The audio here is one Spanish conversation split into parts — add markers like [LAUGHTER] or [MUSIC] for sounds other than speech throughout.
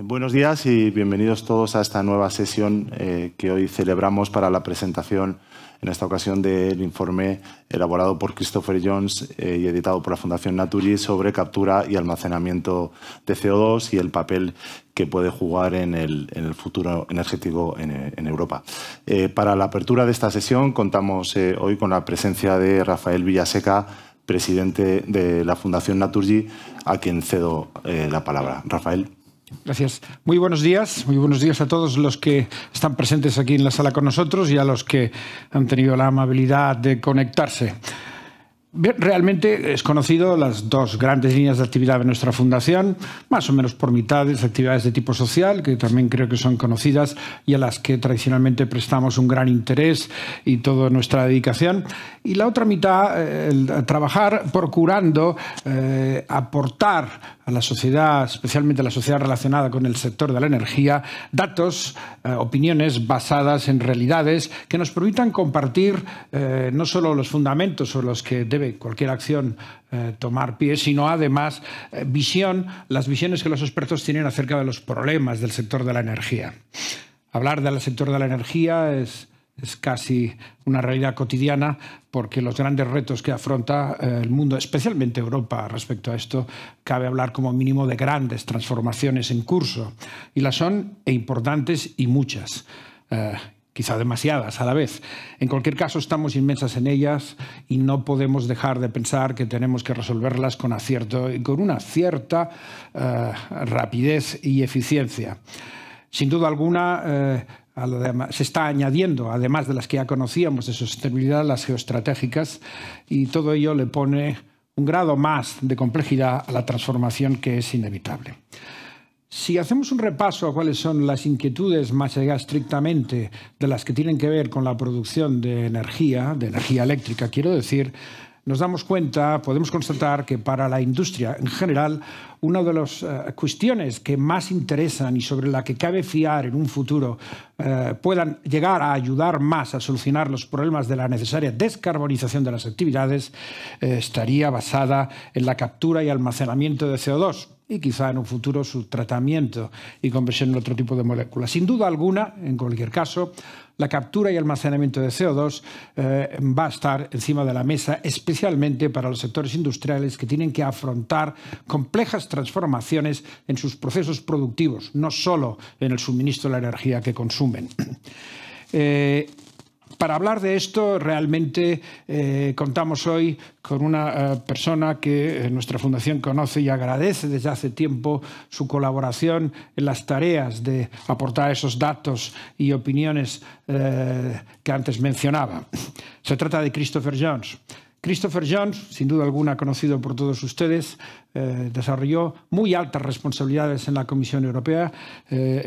Eh, buenos días y bienvenidos todos a esta nueva sesión eh, que hoy celebramos para la presentación, en esta ocasión, del informe elaborado por Christopher Jones eh, y editado por la Fundación Naturgy sobre captura y almacenamiento de CO2 y el papel que puede jugar en el, futuro energético en, Europa. para la apertura de esta sesión contamos hoy con la presencia de Rafael Villaseca, presidente de la Fundación Naturgy, a quien cedo la palabra. Rafael. Gracias. Muy buenos días, muy buenos días a todos los que están presentes aquí en la sala con nosotros y a los que han tenido la amabilidad de conectarse realmente es conocido las dos grandes líneas de actividad de nuestra fundación, más o menos por mitades actividades de tipo social, que también creo que son conocidas y a las que tradicionalmente prestamos un gran interés y toda nuestra dedicación, y la otra mitad, eh, el trabajar procurando eh, aportar a la sociedad, especialmente a la sociedad relacionada con el sector de la energía, datos, eh, opiniones basadas en realidades que nos permitan compartir no solo los fundamentos o los que cualquier acción eh, tomar pie, sino además eh, visión, las visiones que los expertos tienen acerca de los problemas del sector de la energía. Hablar del sector de la energía es, es casi una realidad cotidiana porque los grandes retos que afronta eh, el mundo, especialmente Europa respecto a esto, cabe hablar como mínimo de grandes transformaciones en curso. Y las son e importantes y muchas quizá demasiadas a la vez. En cualquier caso, estamos inmensas en ellas y no podemos dejar de pensar que tenemos que resolverlas con acierto y con una cierta eh, rapidez y eficiencia. Sin duda alguna, eh, se está añadiendo, además de las que ya conocíamos de sostenibilidad, las geoestratégicas, y todo ello le pone un grado más de complejidad a la transformación que es inevitable. Si hacemos un repaso a cuáles son las inquietudes más allá estrictamente de las que tienen que ver con la producción de energía, de energía eléctrica, quiero decir, nos damos cuenta, podemos constatar que para la industria en general, una de las eh, cuestiones que más interesan y sobre la que cabe fiar en un futuro eh, puedan llegar a ayudar más a solucionar los problemas de la necesaria descarbonización de las actividades, eh, estaría basada en la captura y almacenamiento de CO2 y quizá en un futuro su tratamiento y conversión en otro tipo de moléculas. Sin duda alguna, en cualquier caso, la captura y almacenamiento de CO2 eh, va a estar encima de la mesa, especialmente para los sectores industriales que tienen que afrontar complejas transformaciones en sus procesos productivos, no solo en el suministro de la energía que consumen. [CLEARS THROAT] Eh, para hablar de esto, realmente eh, contamos hoy con una eh, persona que eh, nuestra fundación conoce y agradece desde hace tiempo su colaboración en las tareas de aportar esos datos y opiniones que antes mencionaba. Se trata de Christopher Jones. Christopher Jones, sin duda alguna conocido por todos ustedes, eh, desarrolló muy altas responsabilidades en la Comisión Europea, eh,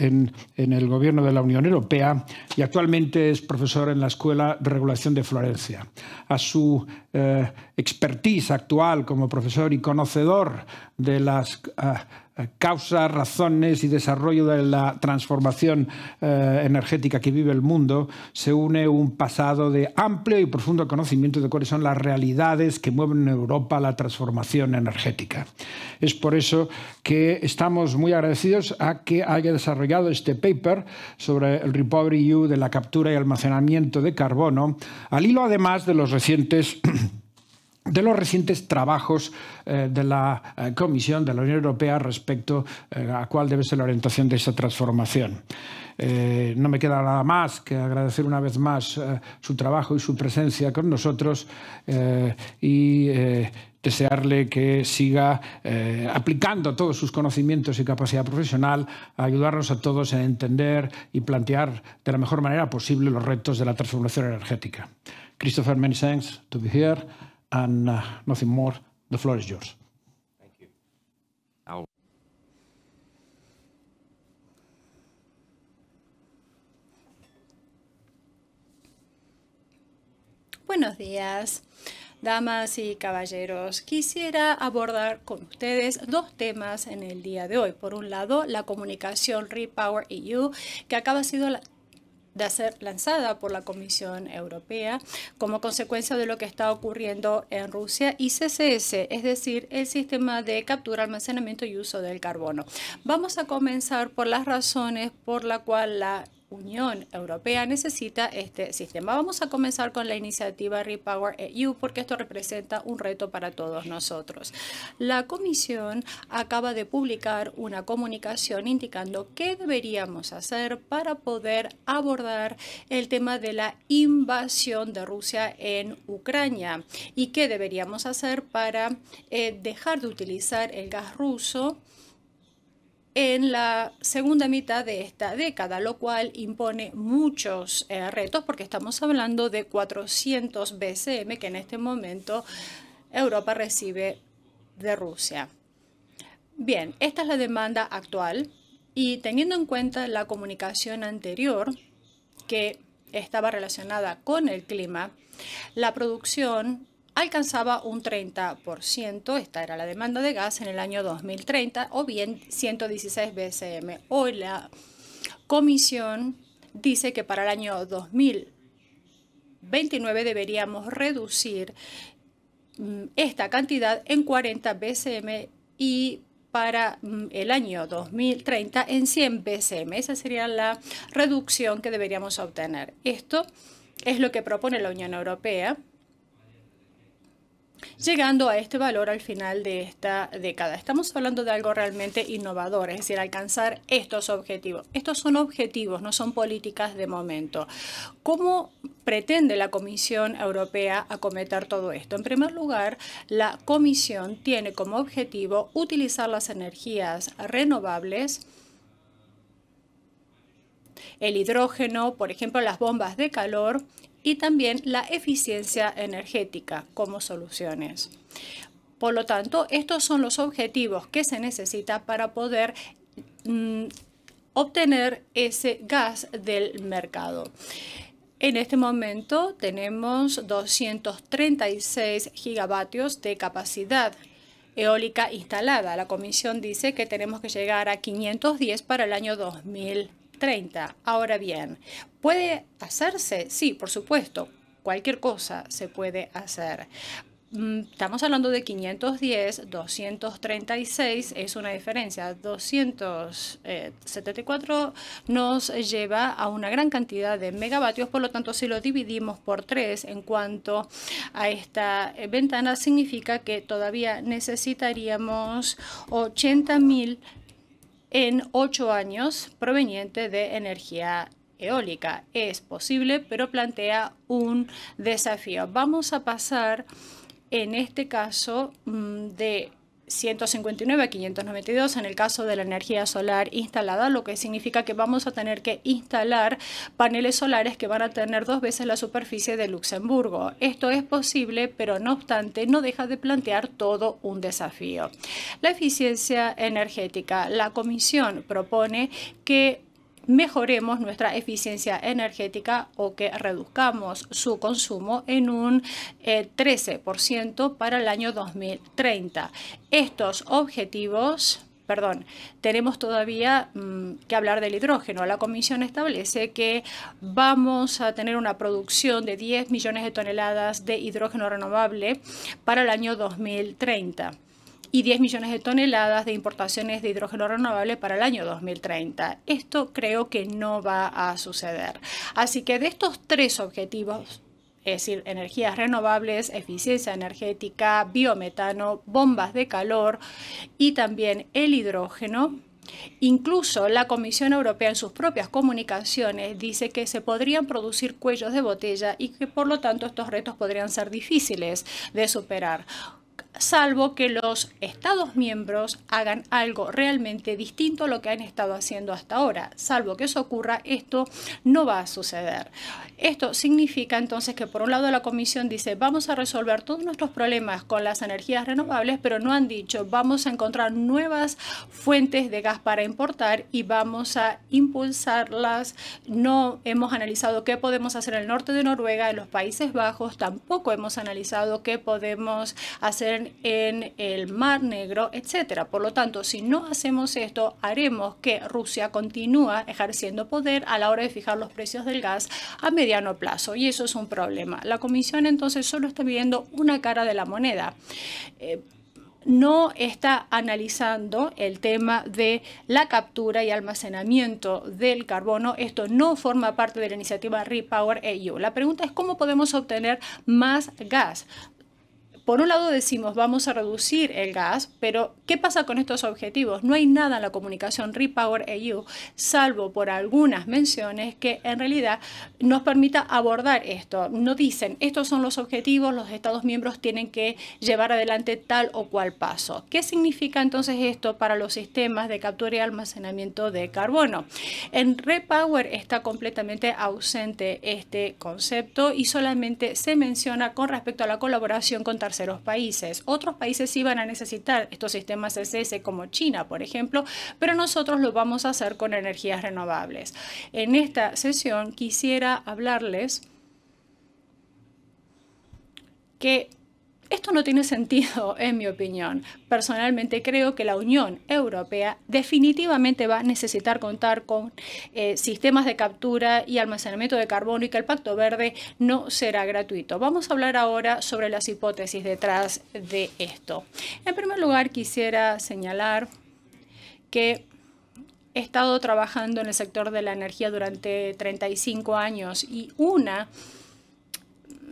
en, el gobierno de la Unión Europea y actualmente es profesor en la Escuela de Regulación de Florencia. A su eh, expertise actual como profesor y conocedor de las... Ah, eh, causas, razones y desarrollo de la transformación eh, energética que vive el mundo, se une un pasado de amplio y profundo conocimiento de cuáles son las realidades que mueven en Europa la transformación energética. Es por eso que estamos muy agradecidos a que haya desarrollado este paper sobre el Recovery EU de la captura y almacenamiento de carbono, al hilo además de los recientes [CLEARS THROAT] de los recientes trabajos eh, de la eh, Comisión de la Unión Europea respecto eh, a cuál debe ser la orientación de esa transformación. no me queda nada más que agradecer una vez más su trabajo y su presencia con nosotros y desearle que siga aplicando todos sus conocimientos y capacidad profesional a ayudarnos a todos a entender y plantear de la mejor manera posible los retos de la transformación energética. Christopher, many thanks to be here more. Buenos días. Damas y caballeros, quisiera abordar con ustedes dos temas en el día de hoy. Por un lado, la comunicación RePower EU, que acaba sido la, de ser lanzada por la Comisión Europea como consecuencia de lo que está ocurriendo en Rusia y CCS, es decir, el sistema de captura, almacenamiento y uso del carbono. Vamos a comenzar por las razones por la cual la Unión Europea necesita este sistema. Vamos a comenzar con la iniciativa Repower EU porque esto representa un reto para todos nosotros. La Comisión acaba de publicar una comunicación indicando qué deberíamos hacer para poder abordar el tema de la invasión de Rusia en Ucrania y qué deberíamos hacer para eh, dejar de utilizar el gas ruso en la segunda mitad de esta década, lo cual impone muchos eh, retos porque estamos hablando de 400 BCM que en este momento Europa recibe de Rusia. Bien, esta es la demanda actual y teniendo en cuenta la comunicación anterior que estaba relacionada con el clima, la producción alcanzaba un 30%, esta era la demanda de gas en el año 2030, o bien 116 BCM. Hoy la comisión dice que para el año 2029 deberíamos reducir mm, esta cantidad en 40 BCM y para mm, el año 2030 en 100 BCM. Esa sería la reducción que deberíamos obtener. Esto es lo que propone la Unión Europea llegando a este valor al final de esta década. Estamos hablando de algo realmente innovador, es decir, alcanzar estos objetivos. Estos son objetivos, no son políticas de momento. ¿Cómo pretende la Comisión Europea acometer todo esto? En primer lugar, la Comisión tiene como objetivo utilizar las energías renovables el hidrógeno, por ejemplo, las bombas de calor y también la eficiencia energética como soluciones. Por lo tanto, estos son los objetivos que se necesita para poder mm, obtener ese gas del mercado. En este momento tenemos 236 gigavatios de capacidad eólica instalada. La comisión dice que tenemos que llegar a 510 para el año 2030. Ahora bien, ¿Puede hacerse? Sí, por supuesto. Cualquier cosa se puede hacer. Mm, estamos hablando de 510, 236 es una diferencia. 274 nos lleva a una gran cantidad de megavatios, por lo tanto si lo dividimos por 3 en cuanto a esta ventana, significa que todavía necesitaríamos 80,000 mil en 8 años proveniente de energía eólica. Es posible, pero plantea un desafío. Vamos a pasar, en este caso, mm, de 159 a 592 en el caso de la energía solar instalada, lo que significa que vamos a tener que instalar paneles solares que van a tener dos veces la superficie de Luxemburgo. Esto es posible, pero no obstante, no deja de plantear todo un desafío. La eficiencia energética. La Comisión propone que mejoremos nuestra eficiencia energética o que reduzcamos su consumo en un 13% eh, para el año 2030. Estos objetivos perdón, tenemos todavía mm, que hablar del hidrógeno. La Comisión establece que vamos a tener una producción de 10 millones de toneladas de hidrógeno renovable para el año 2030 y 10 millones de toneladas de importaciones de hidrógeno renovable para el año 2030. Esto creo que no va a suceder. Así que de estos tres objetivos, es decir, energías renovables, eficiencia energética, biometano, bombas de calor y también el hidrógeno, Incluso la Comisión Europea en sus propias comunicaciones dice que se podrían producir cuellos de botella y que por lo tanto estos retos podrían ser difíciles de superar salvo que los Estados miembros hagan algo realmente distinto a lo que han estado haciendo hasta ahora. Salvo que eso ocurra, esto no va a suceder. Esto significa entonces que por un lado la Comisión dice vamos a resolver todos nuestros problemas con las energías renovables, pero no han dicho vamos a encontrar nuevas fuentes de gas para importar y vamos a impulsarlas. No hemos analizado qué podemos hacer en el norte de Noruega, en los Países Bajos, tampoco hemos analizado qué podemos hacer en en el Mar Negro, etcétera. Por lo tanto, si no hacemos esto, haremos que Rusia continúa ejerciendo poder a la hora de fijar los precios del gas a mediano plazo y eso es un problema. La Comisión entonces solo está viendo una cara de la moneda. Eh, no está analizando el tema de la captura y almacenamiento del carbono. Esto no forma parte de la iniciativa RePower EU. La pregunta es cómo podemos obtener más gas por un lado decimos vamos a reducir el gas, pero ¿qué pasa con estos objetivos? No hay nada en la comunicación Repower EU, salvo por algunas menciones que en realidad nos permita abordar esto. No dicen estos son los objetivos, los Estados miembros tienen que llevar adelante tal o cual paso. ¿Qué significa entonces esto para los sistemas de captura y almacenamiento de carbono? En Repower está completamente ausente este concepto y solamente se menciona con respecto a la colaboración con terceros países. Otros países sí van a necesitar estos sistemas SS como China, por ejemplo, pero nosotros lo vamos a hacer con energías renovables. En esta sesión quisiera hablarles que esto no tiene sentido, [LAUGHS] en mi opinión. Personalmente creo que la Unión Europea definitivamente va a necesitar contar con eh, sistemas de captura y almacenamiento de carbono y que el Pacto Verde no será gratuito. Vamos a hablar ahora sobre las hipótesis detrás de esto. En primer lugar, quisiera señalar que he estado trabajando en el sector de la energía durante 35 años y una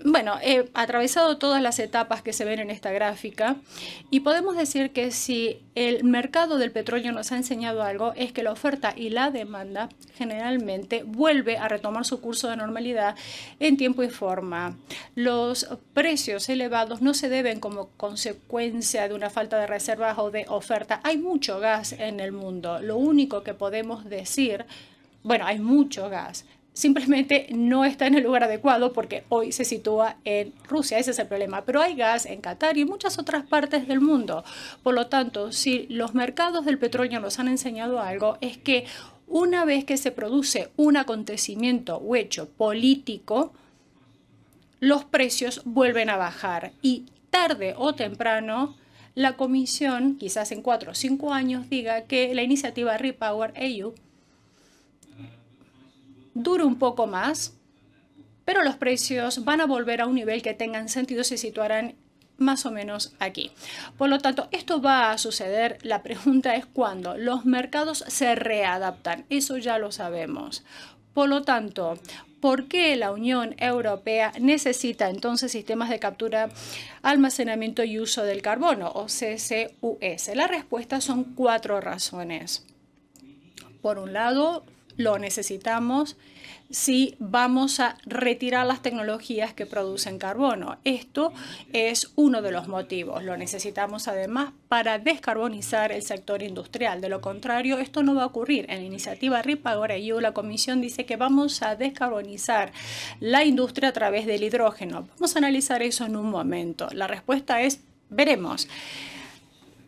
bueno, he atravesado todas las etapas que se ven en esta gráfica y podemos decir que si el mercado del petróleo nos ha enseñado algo es que la oferta y la demanda generalmente vuelve a retomar su curso de normalidad en tiempo y forma. Los precios elevados no se deben como consecuencia de una falta de reservas o de oferta. Hay mucho gas en el mundo. Lo único que podemos decir, bueno, hay mucho gas, simplemente no está en el lugar adecuado porque hoy se sitúa en Rusia, ese es el problema. Pero hay gas en Qatar y en muchas otras partes del mundo. Por lo tanto, si los mercados del petróleo nos han enseñado algo, es que una vez que se produce un acontecimiento o hecho político, los precios vuelven a bajar y tarde o temprano la comisión, quizás en cuatro o cinco años, diga que la iniciativa Repower EU dure un poco más, pero los precios van a volver a un nivel que tengan sentido, se situarán más o menos aquí. Por lo tanto, esto va a suceder. La pregunta es cuándo. Los mercados se readaptan, eso ya lo sabemos. Por lo tanto, ¿por qué la Unión Europea necesita entonces sistemas de captura, almacenamiento y uso del carbono, o CCUS? La respuesta son cuatro razones. Por un lado, lo necesitamos si vamos a retirar las tecnologías que producen carbono. Esto es uno de los motivos. Lo necesitamos además para descarbonizar el sector industrial. De lo contrario, esto no va a ocurrir. En la iniciativa ahora yo, la Comisión dice que vamos a descarbonizar la industria a través del hidrógeno. Vamos a analizar eso en un momento. La respuesta es, veremos.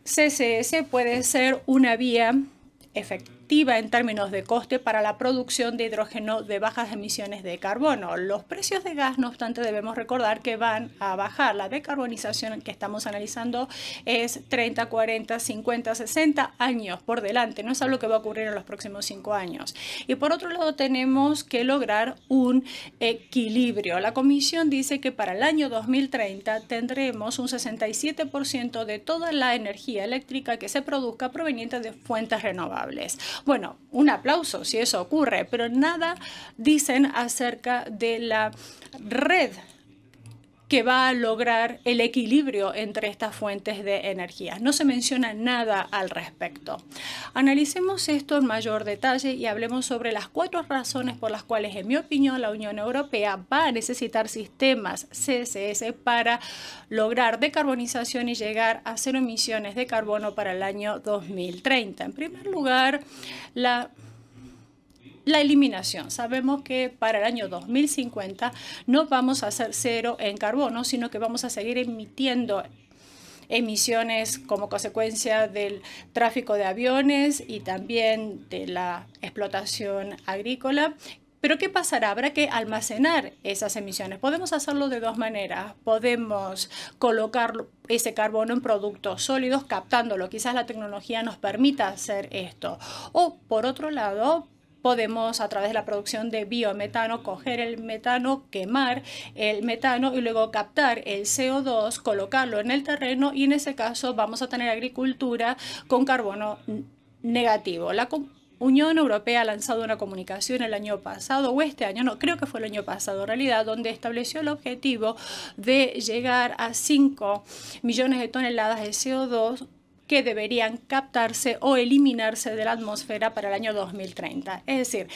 CCS puede ser una vía efectiva en términos de coste para la producción de hidrógeno de bajas emisiones de carbono. Los precios de gas, no obstante, debemos recordar que van a bajar. La decarbonización que estamos analizando es 30, 40, 50, 60 años por delante. No es algo que va a ocurrir en los próximos cinco años. Y por otro lado, tenemos que lograr un equilibrio. La Comisión dice que para el año 2030 tendremos un 67% de toda la energía eléctrica que se produzca proveniente de fuentes renovables. Bueno, un aplauso si eso ocurre, pero nada dicen acerca de la red que va a lograr el equilibrio entre estas fuentes de energía. No se menciona nada al respecto. Analicemos esto en mayor detalle y hablemos sobre las cuatro razones por las cuales, en mi opinión, la Unión Europea va a necesitar sistemas CSS para lograr decarbonización y llegar a cero emisiones de carbono para el año 2030. En primer lugar, la la eliminación. Sabemos que para el año 2050 no vamos a ser cero en carbono, sino que vamos a seguir emitiendo emisiones como consecuencia del tráfico de aviones y también de la explotación agrícola. Pero ¿qué pasará? Habrá que almacenar esas emisiones. Podemos hacerlo de dos maneras. Podemos colocar ese carbono en productos sólidos, captándolo. Quizás la tecnología nos permita hacer esto. O por otro lado, podemos a través de la producción de biometano coger el metano, quemar el metano y luego captar el CO2, colocarlo en el terreno y en ese caso vamos a tener agricultura con carbono negativo. La Unión Europea ha lanzado una comunicación el año pasado, o este año, no, creo que fue el año pasado en realidad, donde estableció el objetivo de llegar a 5 millones de toneladas de CO2 que deberían captarse o eliminarse de la atmósfera para el año 2030. Es decir,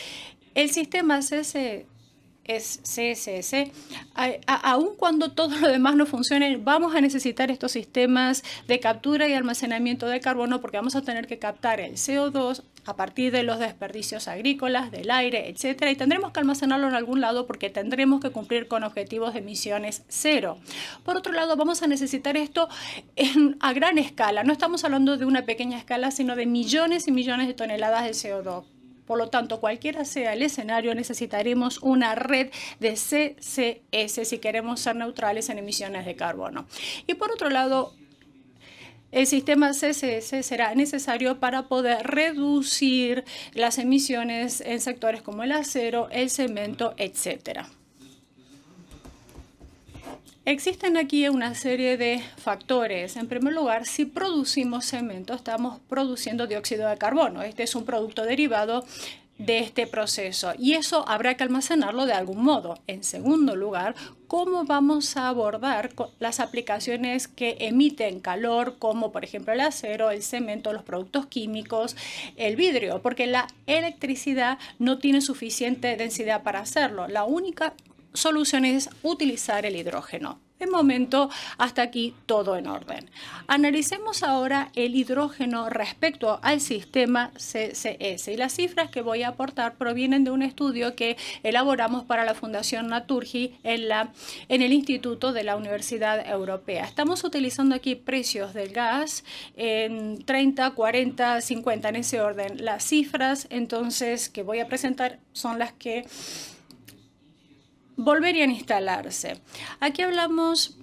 el sistema CSS, aun cuando todo lo demás no funcione, vamos a necesitar estos sistemas de captura y almacenamiento de carbono porque vamos a tener que captar el CO2, a partir de los desperdicios agrícolas, del aire, etcétera, y tendremos que almacenarlo en algún lado porque tendremos que cumplir con objetivos de emisiones cero. Por otro lado, vamos a necesitar esto a gran escala. No estamos hablando de una pequeña escala, sino de millones y millones de toneladas de CO2. Por lo tanto, cualquiera sea el escenario, necesitaremos una red de CCS si queremos ser neutrales en emisiones de carbono. Y por otro lado, el sistema CCS será necesario para poder reducir las emisiones en sectores como el acero, el cemento, etc. Existen aquí una serie de factores. En primer lugar, si producimos cemento, estamos produciendo dióxido de carbono. Este es un producto derivado de este proceso y eso habrá que almacenarlo de algún modo. En segundo lugar, cómo vamos a abordar las aplicaciones que emiten calor, como por ejemplo el acero, el cemento, los productos químicos, el vidrio, porque la electricidad no tiene suficiente densidad para hacerlo. La única solución es utilizar el hidrógeno. De momento, hasta aquí todo en orden. Analicemos ahora el hidrógeno respecto al sistema CCS. Y las cifras que voy a aportar provienen de un estudio que elaboramos para la Fundación Naturgi en, la, en el Instituto de la Universidad Europea. Estamos utilizando aquí precios del gas en 30, 40, 50, en ese orden. Las cifras entonces que voy a presentar son las que volverían a instalarse. Aquí hablamos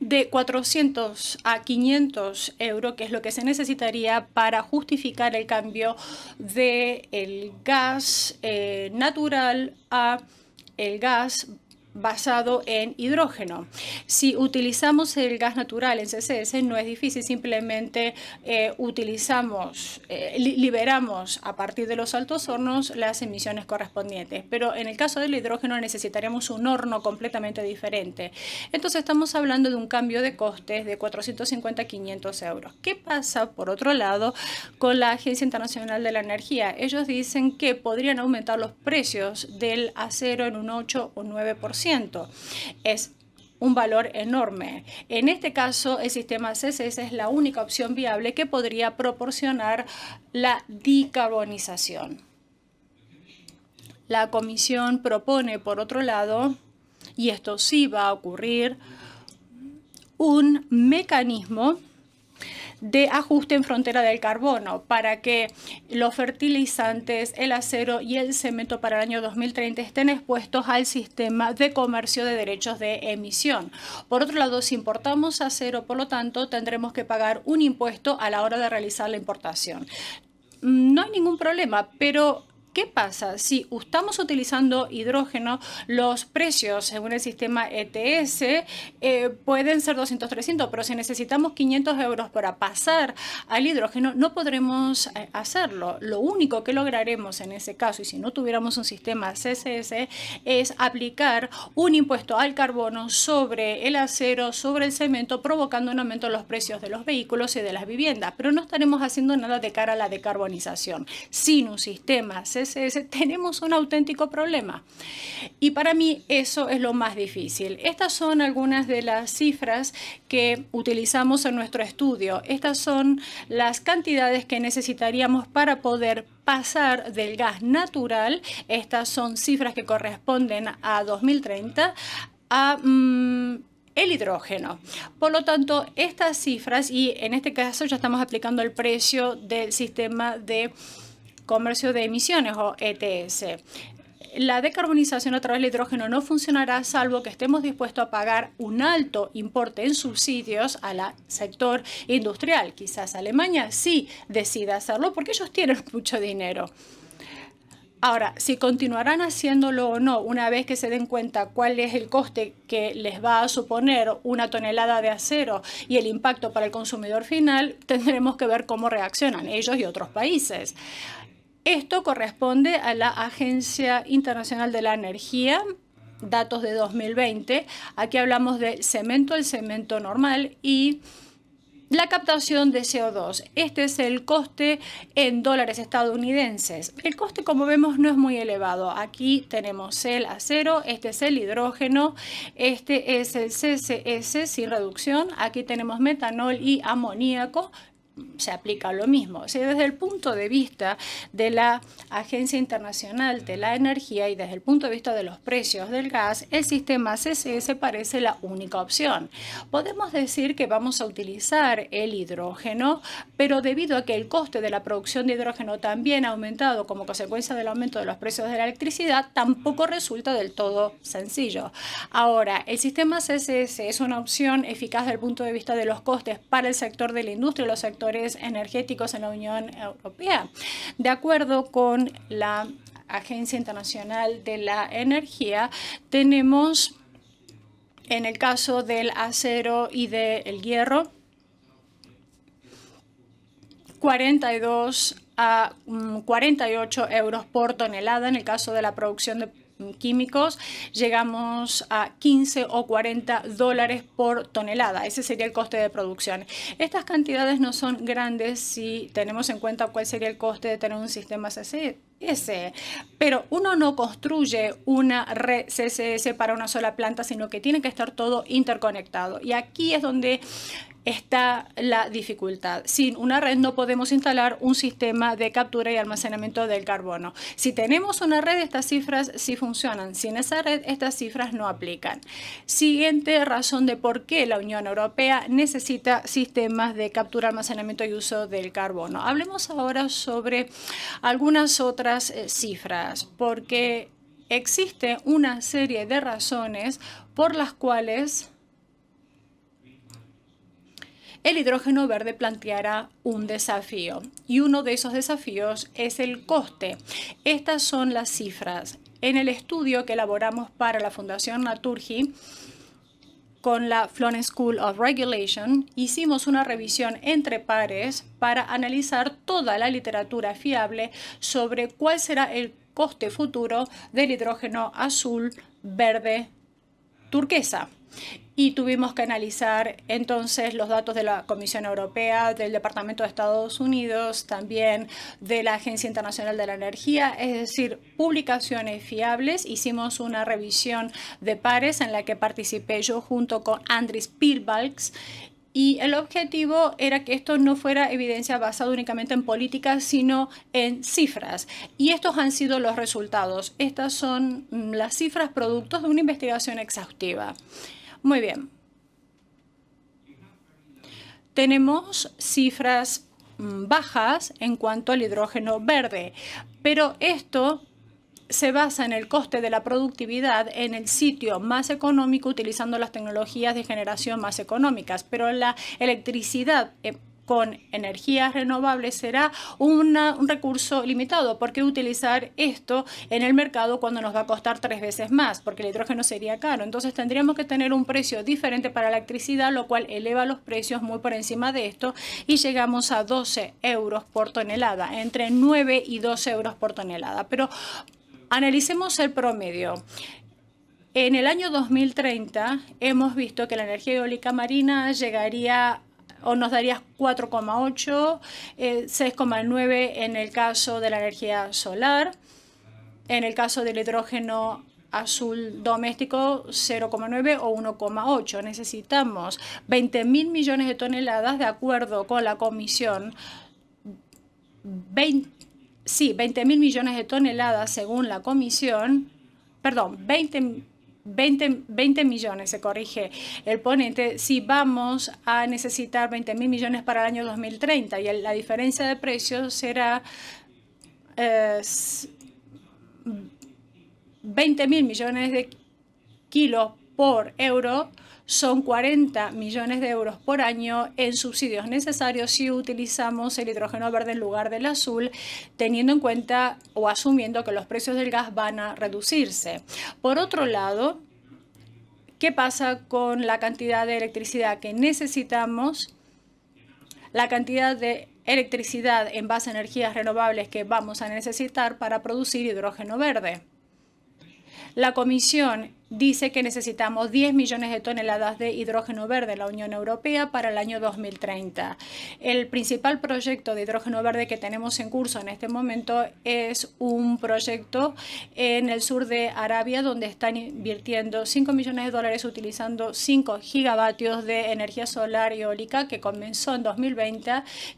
de 400 a 500 euros, que es lo que se necesitaría para justificar el cambio del gas eh, natural a el gas basado en hidrógeno. Si utilizamos el gas natural en CCS no es difícil, simplemente eh, utilizamos, eh, liberamos a partir de los altos hornos las emisiones correspondientes, pero en el caso del hidrógeno necesitaríamos un horno completamente diferente. Entonces estamos hablando de un cambio de costes de 450 a 500 euros. ¿Qué pasa, por otro lado, con la Agencia Internacional de la Energía? Ellos dicen que podrían aumentar los precios del acero en un 8 o 9%. Es un valor enorme. En este caso, el sistema CCS es la única opción viable que podría proporcionar la decarbonización. La comisión propone, por otro lado, y esto sí va a ocurrir, un mecanismo de ajuste en frontera del carbono para que los fertilizantes, el acero y el cemento para el año 2030 estén expuestos al sistema de comercio de derechos de emisión. Por otro lado, si importamos acero, por lo tanto, tendremos que pagar un impuesto a la hora de realizar la importación. Mm, no hay ningún problema, pero ¿Qué pasa? Si estamos utilizando hidrógeno, los precios según el sistema ETS eh, pueden ser 200, 300, pero si necesitamos 500 euros para pasar al hidrógeno, no podremos eh, hacerlo. Lo único que lograremos en ese caso, y si no tuviéramos un sistema CCS, es aplicar un impuesto al carbono sobre el acero, sobre el cemento, provocando un aumento en los precios de los vehículos y de las viviendas, pero no estaremos haciendo nada de cara a la decarbonización. Sin un sistema CCS, tenemos un auténtico problema. Y para mí eso es lo más difícil. Estas son algunas de las cifras que utilizamos en nuestro estudio. Estas son las cantidades que necesitaríamos para poder pasar del gas natural, estas son cifras que corresponden a 2030, a... Mm, el hidrógeno. Por lo tanto, estas cifras, y en este caso ya estamos aplicando el precio del sistema de comercio de emisiones o ETS. La decarbonización a través del hidrógeno no funcionará salvo que estemos dispuestos a pagar un alto importe en subsidios al sector industrial. Quizás Alemania sí decida hacerlo porque ellos tienen [LAUGHS] mucho dinero. Ahora, si continuarán haciéndolo o no, una vez que se den cuenta cuál es el coste que les va a suponer una tonelada de acero y el impacto para el consumidor final, [LAUGHS] tendremos que ver cómo reaccionan ellos y otros países. Esto corresponde a la Agencia Internacional de la Energía, datos de 2020. Aquí hablamos de cemento, el cemento normal y la captación de CO2. Este es el coste en dólares estadounidenses. El coste, como vemos, no es muy elevado. Aquí tenemos el acero, este es el hidrógeno, este es el CCS sin reducción. Aquí tenemos metanol y amoníaco se aplica lo mismo. Si desde el punto de vista de la Agencia Internacional de la Energía y desde el punto de vista de los precios del gas, el sistema CCS parece la única opción. Podemos decir que vamos a utilizar el hidrógeno, pero debido a que el coste de la producción de hidrógeno también ha aumentado como consecuencia del aumento de los precios de la electricidad, tampoco resulta del todo sencillo. Ahora, el sistema CCS es una opción eficaz desde el punto de vista de los costes para el sector de la industria y los sectores energéticos en la Unión Europea, de acuerdo con la Agencia Internacional de la Energía, tenemos en el caso del acero y del hierro, 42 a 48 mm, euros por tonelada en el caso de la producción de químicos, llegamos a 15 o 40 dólares por tonelada. Ese sería el coste de producción. Estas cantidades no son grandes si tenemos en cuenta cuál sería el coste de tener un sistema CC pero uno no construye una red CCS para una sola planta, sino que tiene que estar todo interconectado. Y aquí es donde está la dificultad. Sin una red no podemos instalar un sistema de captura y almacenamiento del carbono. Si tenemos una red, estas cifras sí funcionan. Sin esa red, estas cifras no aplican. Siguiente razón de por qué la Unión Europea necesita sistemas de captura, almacenamiento y uso del carbono. Hablemos ahora sobre algunas otras eh, cifras, porque existe una serie de razones por las cuales el hidrógeno verde planteará un desafío y uno de esos desafíos es el coste. Estas son las cifras. En el estudio que elaboramos para la Fundación Naturgi, con la Flon School of Regulation, hicimos una revisión entre pares para analizar toda la literatura fiable sobre cuál será el coste futuro del hidrógeno azul, verde, turquesa y tuvimos que analizar entonces los datos de la Comisión Europea, del Departamento de Estados Unidos, también de la Agencia Internacional de la Energía, es decir, publicaciones fiables. Hicimos una revisión de pares en la que participé yo junto con Andris Pilbalks y el objetivo era que esto no fuera evidencia basada únicamente en políticas, sino en cifras. Y estos han sido los resultados. Estas son mm, las cifras productos de una investigación exhaustiva. Muy bien. Tenemos cifras mm, bajas en cuanto al hidrógeno verde, pero esto se basa en el coste de la productividad en el sitio más económico utilizando las tecnologías de generación más económicas, pero la electricidad eh, con energías renovables será un recurso limitado. ¿Por qué utilizar esto en el mercado cuando nos va a costar tres veces más? Porque el hidrógeno sería caro. Entonces tendríamos que tener un precio diferente para la electricidad, lo cual eleva los precios muy por encima de esto y llegamos a 12 euros por tonelada, entre 9 y 12 euros por tonelada. Pero analicemos el promedio. En el año 2030 hemos visto que la energía eólica marina llegaría o nos darías 4,8, 6,9 eh, en el caso de la energía solar, en el caso del hidrógeno azul doméstico 0,9 o 1,8. Necesitamos 20 mil millones de toneladas de acuerdo con la comisión. sí, 20 mil millones de toneladas según la comisión. Perdón, 20 20, millones, se corrige el ponente, si vamos a necesitar 20 mil millones para el año 2030 y la diferencia de precios será eh, 20 mil millones de kilos por euro son 40 millones de euros por año en subsidios necesarios si utilizamos el hidrógeno verde en lugar del azul, teniendo en cuenta o asumiendo que los precios del gas van a reducirse. Por otro lado, ¿qué pasa con la cantidad de electricidad que necesitamos? La cantidad de electricidad en base a energías renovables que vamos a necesitar para producir hidrógeno verde. La Comisión dice que necesitamos 10 millones de toneladas de hidrógeno verde en la Unión Europea para el año 2030. El principal proyecto de hidrógeno verde que tenemos en curso en este momento es un proyecto en el sur de Arabia donde están invirtiendo 5 millones de dólares utilizando 5 gigavatios de energía solar y eólica que comenzó en 2020,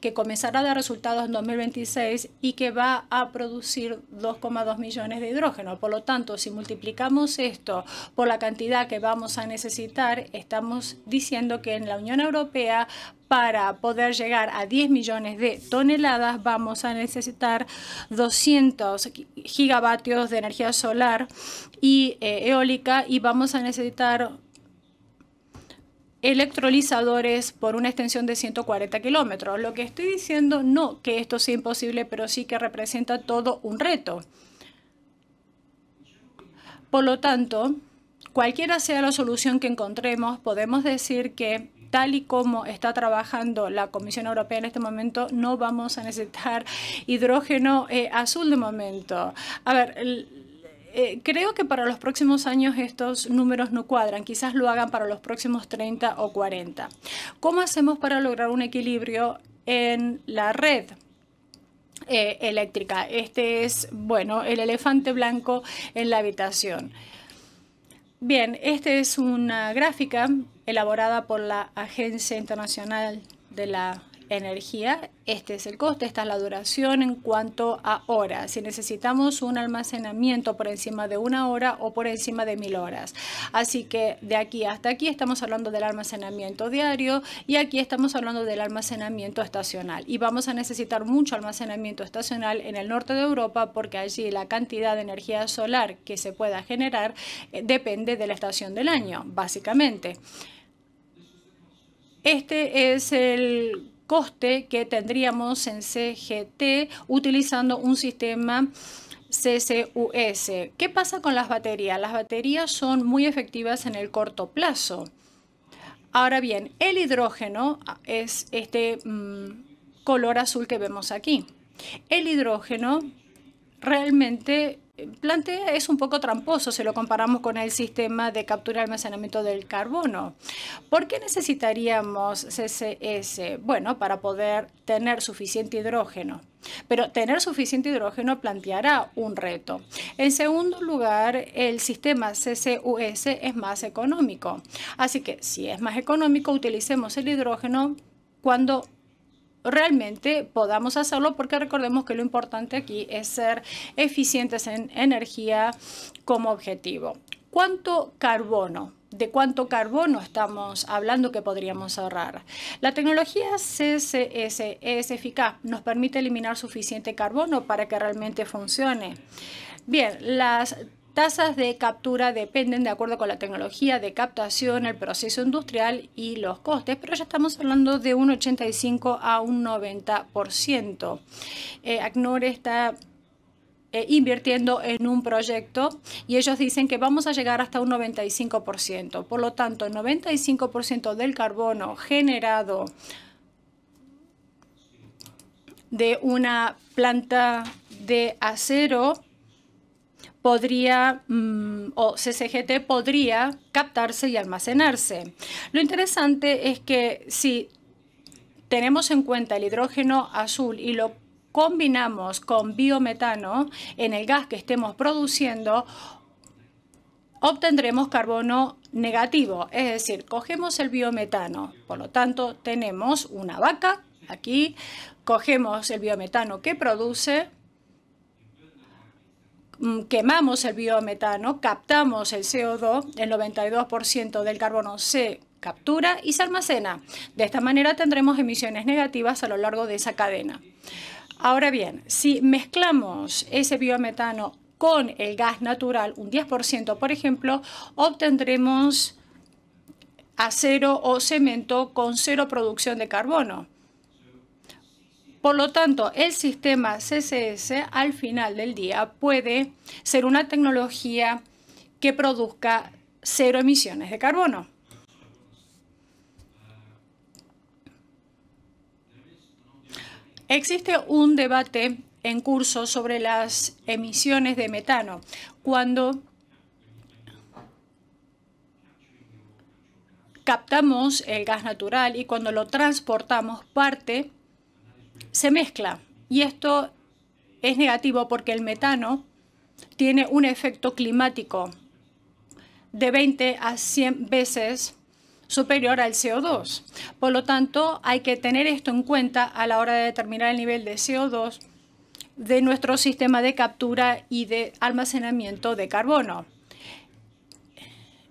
que comenzará a dar resultados en 2026 y que va a producir 2,2 millones de hidrógeno. Por lo tanto, si multiplicamos esto por la cantidad que vamos a necesitar, estamos diciendo que en la Unión Europea para poder llegar a 10 millones de toneladas vamos a necesitar 200 gigavatios de energía solar y eh, eólica y vamos a necesitar electrolizadores por una extensión de 140 kilómetros. Lo que estoy diciendo no que esto sea imposible, pero sí que representa todo un reto. Por lo tanto, Cualquiera sea la solución que encontremos, podemos decir que tal y como está trabajando la Comisión Europea en este momento, no vamos a necesitar [LAUGHS] hidrógeno eh, azul de momento. A ver, eh, creo que para los próximos años estos números no cuadran, quizás lo hagan para los próximos 30 o 40. ¿Cómo hacemos para lograr un equilibrio en la red? Eh, eléctrica. Este es, bueno, el elefante blanco en la habitación. Bien, esta es una gráfica elaborada por la Agencia Internacional de la energía, este es el coste, esta es la duración en cuanto a horas. Si necesitamos un almacenamiento por encima de una hora o por encima de mil horas. Así que de aquí hasta aquí estamos hablando del almacenamiento diario y aquí estamos hablando del almacenamiento estacional. Y vamos a necesitar mucho almacenamiento estacional en el norte de Europa porque allí la cantidad de energía solar que se pueda generar eh, depende de la estación del año, básicamente. Este es el coste que tendríamos en CGT utilizando un sistema CCUS. ¿Qué pasa con las baterías? Las baterías son muy efectivas en el corto plazo. Ahora bien, el hidrógeno es este mm, color azul que vemos aquí. El hidrógeno realmente plantea es un poco tramposo si lo comparamos con el sistema de captura y almacenamiento del carbono. ¿Por qué necesitaríamos CCS? Bueno, para poder tener suficiente hidrógeno. Pero tener suficiente hidrógeno planteará un reto. En segundo lugar, el sistema CCUS es más económico. Así que si es más económico, utilicemos el hidrógeno cuando realmente podamos hacerlo, porque recordemos que lo importante aquí es ser eficientes en energía como objetivo. ¿Cuánto carbono? ¿De cuánto carbono estamos hablando que podríamos ahorrar? La tecnología CCS es eficaz, nos permite eliminar suficiente carbono para que realmente funcione. Bien, las tasas de captura dependen de acuerdo con la tecnología de captación, el proceso industrial y los costes, pero ya estamos hablando de un 85 a un 90%. Eh, ACNUR está eh, invirtiendo en un proyecto y ellos dicen que vamos a llegar hasta un 95%. Por lo tanto, el 95% del carbono generado de una planta de acero podría mm, o CCGT podría captarse y almacenarse. Lo interesante es que si tenemos en cuenta el hidrógeno azul y lo combinamos con biometano en el gas que estemos produciendo, obtendremos carbono negativo, es decir, cogemos el biometano, por lo tanto tenemos una vaca aquí, cogemos el biometano que produce, Mm, quemamos el biometano, captamos el CO2, el 92% del carbono se captura y se almacena. De esta manera tendremos emisiones negativas a lo largo de esa cadena. Ahora bien, si mezclamos ese biometano con el gas natural, un 10%, por ejemplo, obtendremos acero o cemento con cero producción de carbono. Por lo tanto, el sistema CCS al final del día puede ser una tecnología que produzca cero emisiones de carbono. Existe un debate en curso sobre las emisiones de metano. Cuando captamos el gas natural y cuando lo transportamos parte se mezcla y esto es negativo porque el metano tiene un efecto climático de 20 a 100 veces superior al CO2. Por lo tanto, hay que tener esto en cuenta a la hora de determinar el nivel de CO2 de nuestro sistema de captura y de almacenamiento de carbono.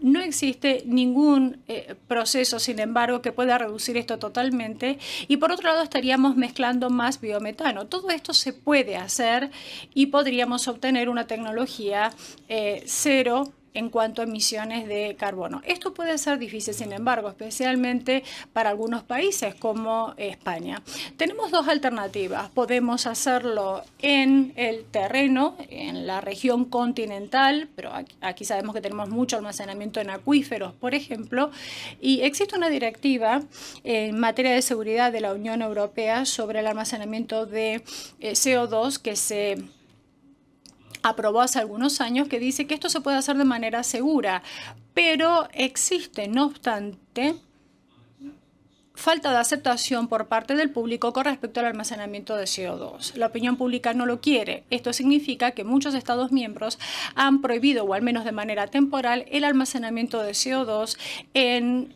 No existe ningún eh, proceso, sin embargo, que pueda reducir esto totalmente. Y por otro lado, estaríamos mezclando más biometano. Todo esto se puede hacer y podríamos obtener una tecnología eh, cero en cuanto a emisiones de carbono. Esto puede ser difícil, sin embargo, especialmente para algunos países como España. Tenemos dos alternativas. Podemos hacerlo en el terreno, en la región continental, pero aquí sabemos que tenemos mucho almacenamiento en acuíferos, por ejemplo, y existe una directiva en materia de seguridad de la Unión Europea sobre el almacenamiento de eh, CO2 que se aprobó hace algunos años que dice que esto se puede hacer de manera segura, pero existe, no obstante, falta de aceptación por parte del público con respecto al almacenamiento de CO2. La opinión pública no lo quiere. Esto significa que muchos Estados miembros han prohibido, o al menos de manera temporal, el almacenamiento de CO2 en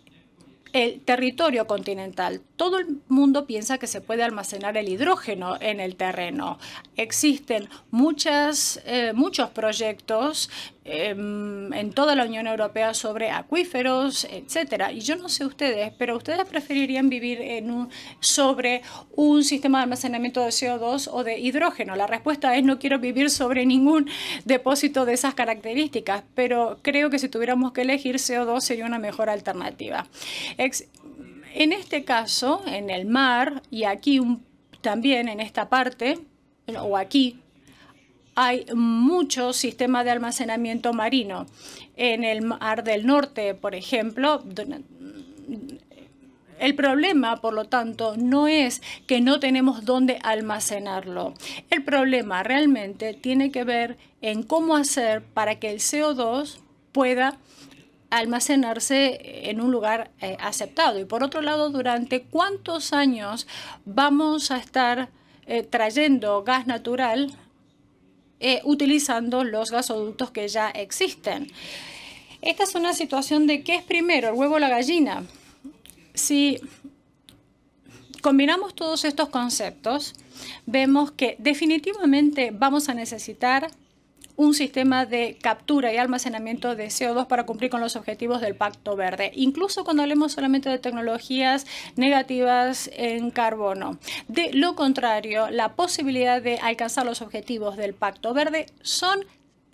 el territorio continental. Todo el mundo piensa que se puede almacenar el hidrógeno en el terreno. Existen muchas, eh, muchos proyectos Em, en toda la Unión Europea sobre acuíferos, etcétera. Y yo no sé ustedes, pero ustedes preferirían vivir sobre un sistema de almacenamiento de CO2 o de hidrógeno. La respuesta es no quiero vivir sobre ningún depósito de esas características, pero creo que si tuviéramos que elegir CO2 sería una mejor alternativa. en este caso, en el mar y aquí también en esta parte, o aquí hay muchos sistemas de almacenamiento marino. En el Mar del Norte, por ejemplo, el problema, por lo tanto, no es que no tenemos dónde almacenarlo. El problema realmente tiene que ver en cómo hacer para que el CO2 pueda almacenarse en un lugar eh, aceptado. Y por otro lado, durante cuántos años vamos a estar eh, trayendo gas natural eh, utilizando los gasoductos que ya existen. Esta es una situación de qué es primero, el huevo o la gallina. Si combinamos todos estos conceptos, vemos que definitivamente vamos a necesitar un sistema de captura y almacenamiento de CO2 para cumplir con los objetivos del Pacto Verde, incluso cuando hablemos solamente de tecnologías negativas en carbono. De lo contrario, la posibilidad de alcanzar los objetivos del Pacto Verde son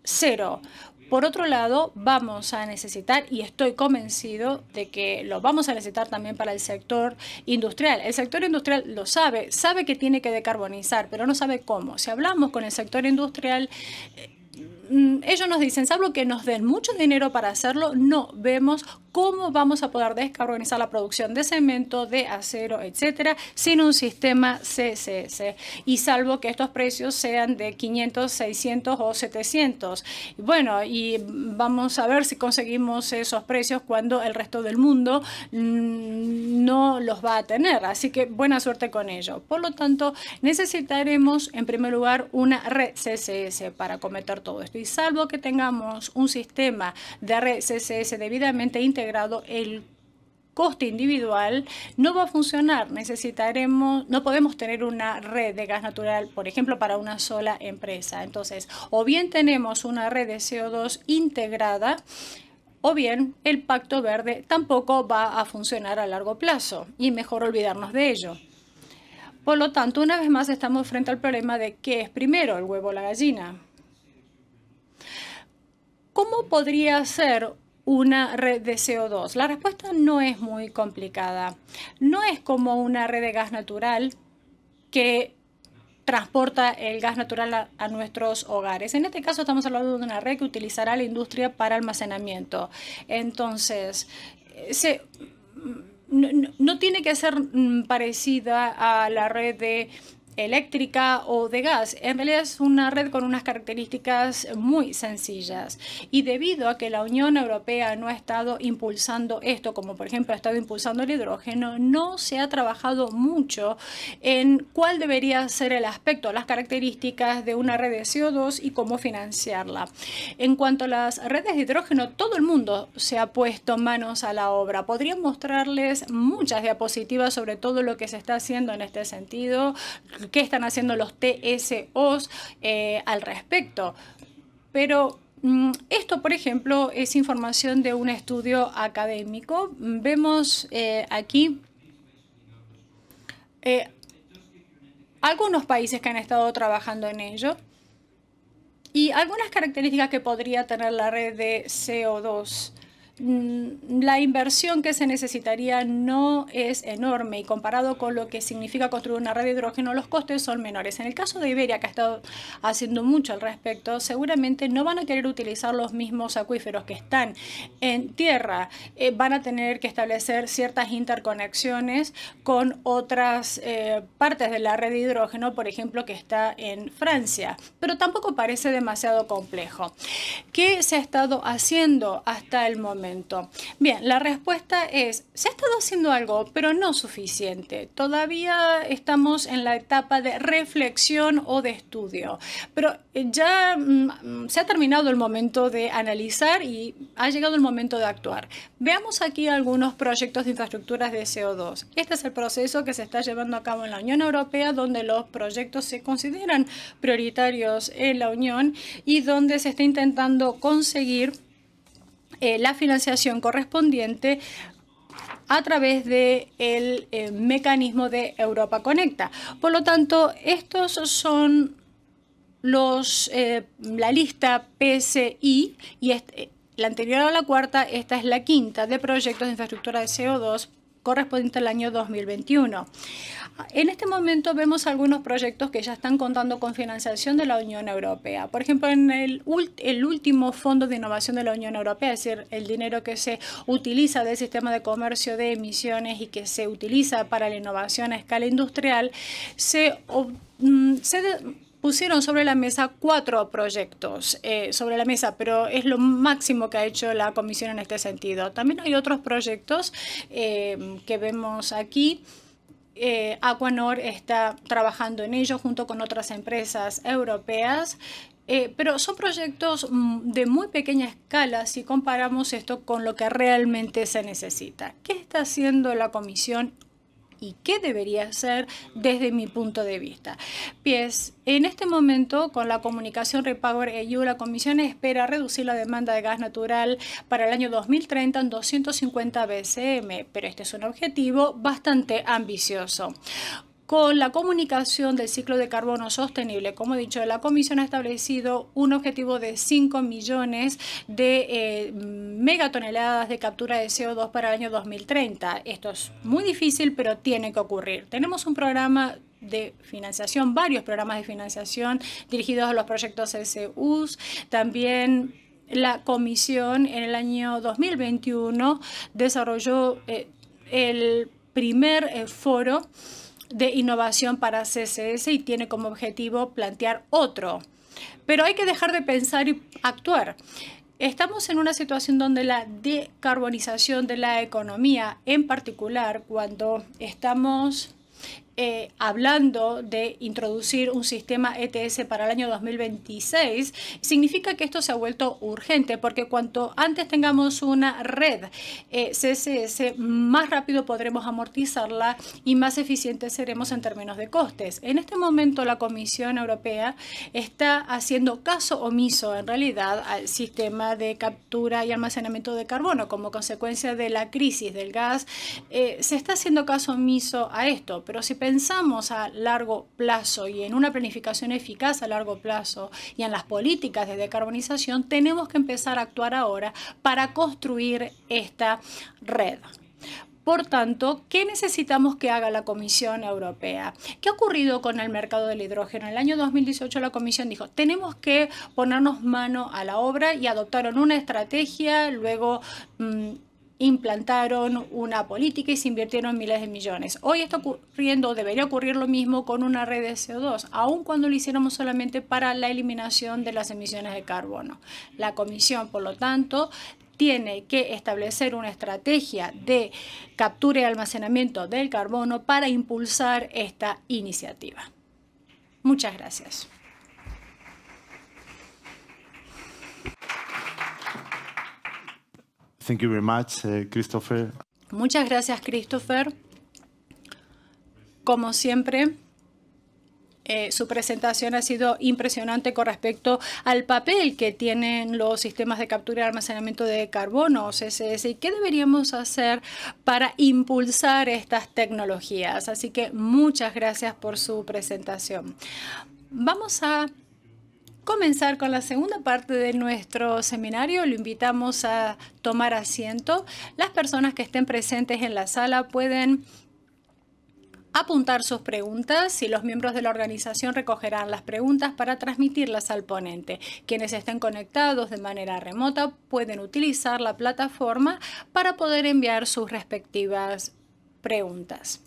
cero. Por otro lado, vamos a necesitar, y estoy convencido de que lo vamos a necesitar también para el sector industrial. El sector industrial lo sabe, sabe que tiene que decarbonizar, pero no sabe cómo. Si hablamos con el sector industrial, Mm, ellos nos dicen, salvo que nos den mucho dinero para hacerlo, no vemos cómo vamos a poder descarbonizar la producción de cemento, de acero, etcétera, sin un sistema CCS. Y salvo que estos precios sean de 500, 600 o 700. Bueno, y vamos a ver si conseguimos esos precios cuando el resto del mundo mm, no los va a tener. Así que buena suerte con ello. Por lo tanto, necesitaremos en primer lugar una red CCS para cometer todo esto. Y salvo que tengamos un sistema de red CCS debidamente integrado, integrado el coste individual no va a funcionar. Necesitaremos, no podemos tener una red de gas natural, por ejemplo, para una sola empresa. Entonces, o bien tenemos una red de CO2 integrada, o bien el pacto verde tampoco va a funcionar a largo plazo y mejor olvidarnos de ello. Por lo tanto, una vez más estamos frente al problema de qué es primero, el huevo o la gallina. ¿Cómo podría ser una red de CO2? La respuesta no es muy complicada. No es como una red de gas natural que transporta el gas natural a, nuestros hogares. En este caso estamos hablando de una red que utilizará la industria para almacenamiento. Entonces, no, tiene que ser mm, parecida a la red de eléctrica o de gas. En realidad es una red con unas características muy sencillas y debido a que la Unión Europea no ha estado impulsando esto, como por ejemplo ha estado impulsando el hidrógeno, no se ha trabajado mucho en cuál debería ser el aspecto, las características de una red de CO2 y cómo financiarla. En cuanto a las redes de hidrógeno, todo el mundo se ha puesto manos a la obra. Podría mostrarles muchas diapositivas sobre todo lo que se está haciendo en este sentido qué están haciendo los TSOs eh, al respecto. Pero mm, esto, por ejemplo, es información de un estudio académico. Vemos eh, aquí eh, algunos países que han estado trabajando en ello y algunas características que podría tener la red de CO2. Mm, la inversión que se necesitaría no es enorme y comparado con lo que significa construir una red de hidrógeno, los costes son menores. En el caso de Iberia, que ha estado haciendo mucho al respecto, seguramente no van a querer utilizar los mismos acuíferos que están en tierra. Eh, van a tener que establecer ciertas interconexiones con otras eh, partes de la red de hidrógeno, por ejemplo, que está en Francia. Pero tampoco parece demasiado complejo. ¿Qué se ha estado haciendo hasta el momento? Bien, la respuesta es, se ha estado haciendo algo, pero no suficiente. Todavía estamos en la etapa de reflexión o de estudio, pero eh, ya mm, se ha terminado el momento de analizar y ha llegado el momento de actuar. Veamos aquí algunos proyectos de infraestructuras de CO2. Este es el proceso que se está llevando a cabo en la Unión Europea, donde los proyectos se consideran prioritarios en la Unión y donde se está intentando conseguir eh, la financiación correspondiente a través del de eh, mecanismo de Europa Conecta. Por lo tanto, estos son los, eh, la lista PSI y la anterior a la cuarta, esta es la quinta de proyectos de infraestructura de CO2 correspondiente al año 2021. En este momento vemos algunos proyectos que ya están contando con financiación de la Unión Europea. Por ejemplo, en el, último Fondo de Innovación de la Unión Europea, es decir, el dinero que se utiliza del sistema de comercio de emisiones y que se utiliza para la innovación a escala industrial, se, mm, pusieron sobre la mesa cuatro proyectos eh, sobre la mesa, pero es lo máximo que ha hecho la Comisión en este sentido. También hay otros proyectos eh, que vemos aquí. Eh, Aquanor está trabajando en ello junto con otras empresas europeas. Eh, pero son proyectos mm, de muy pequeña escala si comparamos esto con lo que realmente se necesita. ¿Qué está haciendo la Comisión y qué debería ser desde mi punto de vista. Pies, en este momento con la comunicación Repower EU la Comisión espera reducir la demanda de gas natural para el año 2030 en 250 BCM, pero este es un objetivo bastante ambicioso con la comunicación del ciclo de carbono sostenible. Como he dicho, la Comisión ha establecido un objetivo de 5 millones de eh, megatoneladas de captura de CO2 para el año 2030. Esto es muy difícil, pero tiene que ocurrir. Tenemos un programa de financiación, varios programas de financiación dirigidos a los proyectos SUs, también la comisión en el año 2021 desarrolló eh, el primer eh, foro de innovación para CSS y tiene como objetivo plantear otro. Pero hay que dejar de pensar y actuar. Estamos en una situación donde la decarbonización de la economía, en particular cuando estamos eh, hablando de introducir un sistema ETS para el año 2026, significa que esto se ha vuelto urgente porque cuanto antes tengamos una red eh, CSS, más rápido podremos amortizarla y más eficientes seremos en términos de costes. En este momento la Comisión Europea está haciendo caso omiso en realidad al sistema de captura y almacenamiento de carbono como consecuencia de la crisis del gas. Eh, se está haciendo caso omiso a esto, pero si pensamos pensamos a largo plazo y en una planificación eficaz a largo plazo y en las políticas de decarbonización, tenemos que empezar a actuar ahora para construir esta red. Por tanto, ¿qué necesitamos que haga la Comisión Europea? ¿Qué ha ocurrido con el mercado del hidrógeno? En el año 2018 la Comisión dijo, tenemos que ponernos mano a la obra y adoptaron una estrategia, luego... Mm, implantaron una política y se invirtieron miles de millones. Hoy está ocurriendo, debería ocurrir lo mismo con una red de CO2, aun cuando lo hiciéramos solamente para la eliminación de las emisiones de carbono. La Comisión, por lo tanto, tiene que establecer una estrategia de captura y almacenamiento del carbono para impulsar esta iniciativa. Muchas gracias. Thank you very much, eh, Christopher. Muchas gracias, Christopher. Como siempre, eh, su presentación ha sido impresionante con respecto al papel que tienen los sistemas de captura y almacenamiento de carbono, CCS, y qué deberíamos hacer para impulsar estas tecnologías. Así que muchas gracias por su presentación. Vamos a comenzar con la segunda parte de nuestro seminario. Lo invitamos a tomar asiento. Las personas que estén presentes en la sala pueden apuntar sus preguntas y los miembros de la organización recogerán las preguntas para transmitirlas al ponente. Quienes estén conectados de manera remota pueden utilizar la plataforma para poder enviar sus respectivas preguntas.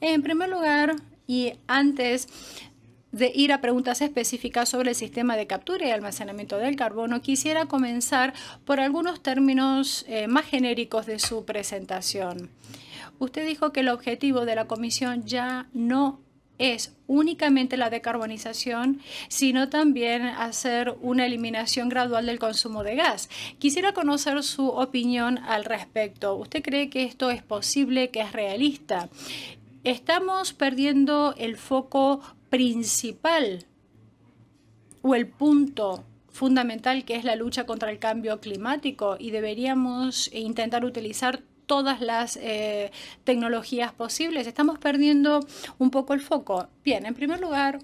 En primer lugar, y antes de ir a preguntas específicas sobre el sistema de captura y almacenamiento del carbono, quisiera comenzar por algunos términos eh, más genéricos de su presentación. Usted dijo que el objetivo de la comisión ya no es únicamente la decarbonización, sino también hacer una eliminación gradual del consumo de gas. Quisiera conocer su opinión al respecto. ¿Usted cree que esto es posible, que es realista? Estamos perdiendo el foco principal o el punto fundamental que es la lucha contra el cambio climático y deberíamos intentar utilizar todas las eh, tecnologías posibles. Estamos perdiendo un poco el foco. Bien, en primer lugar,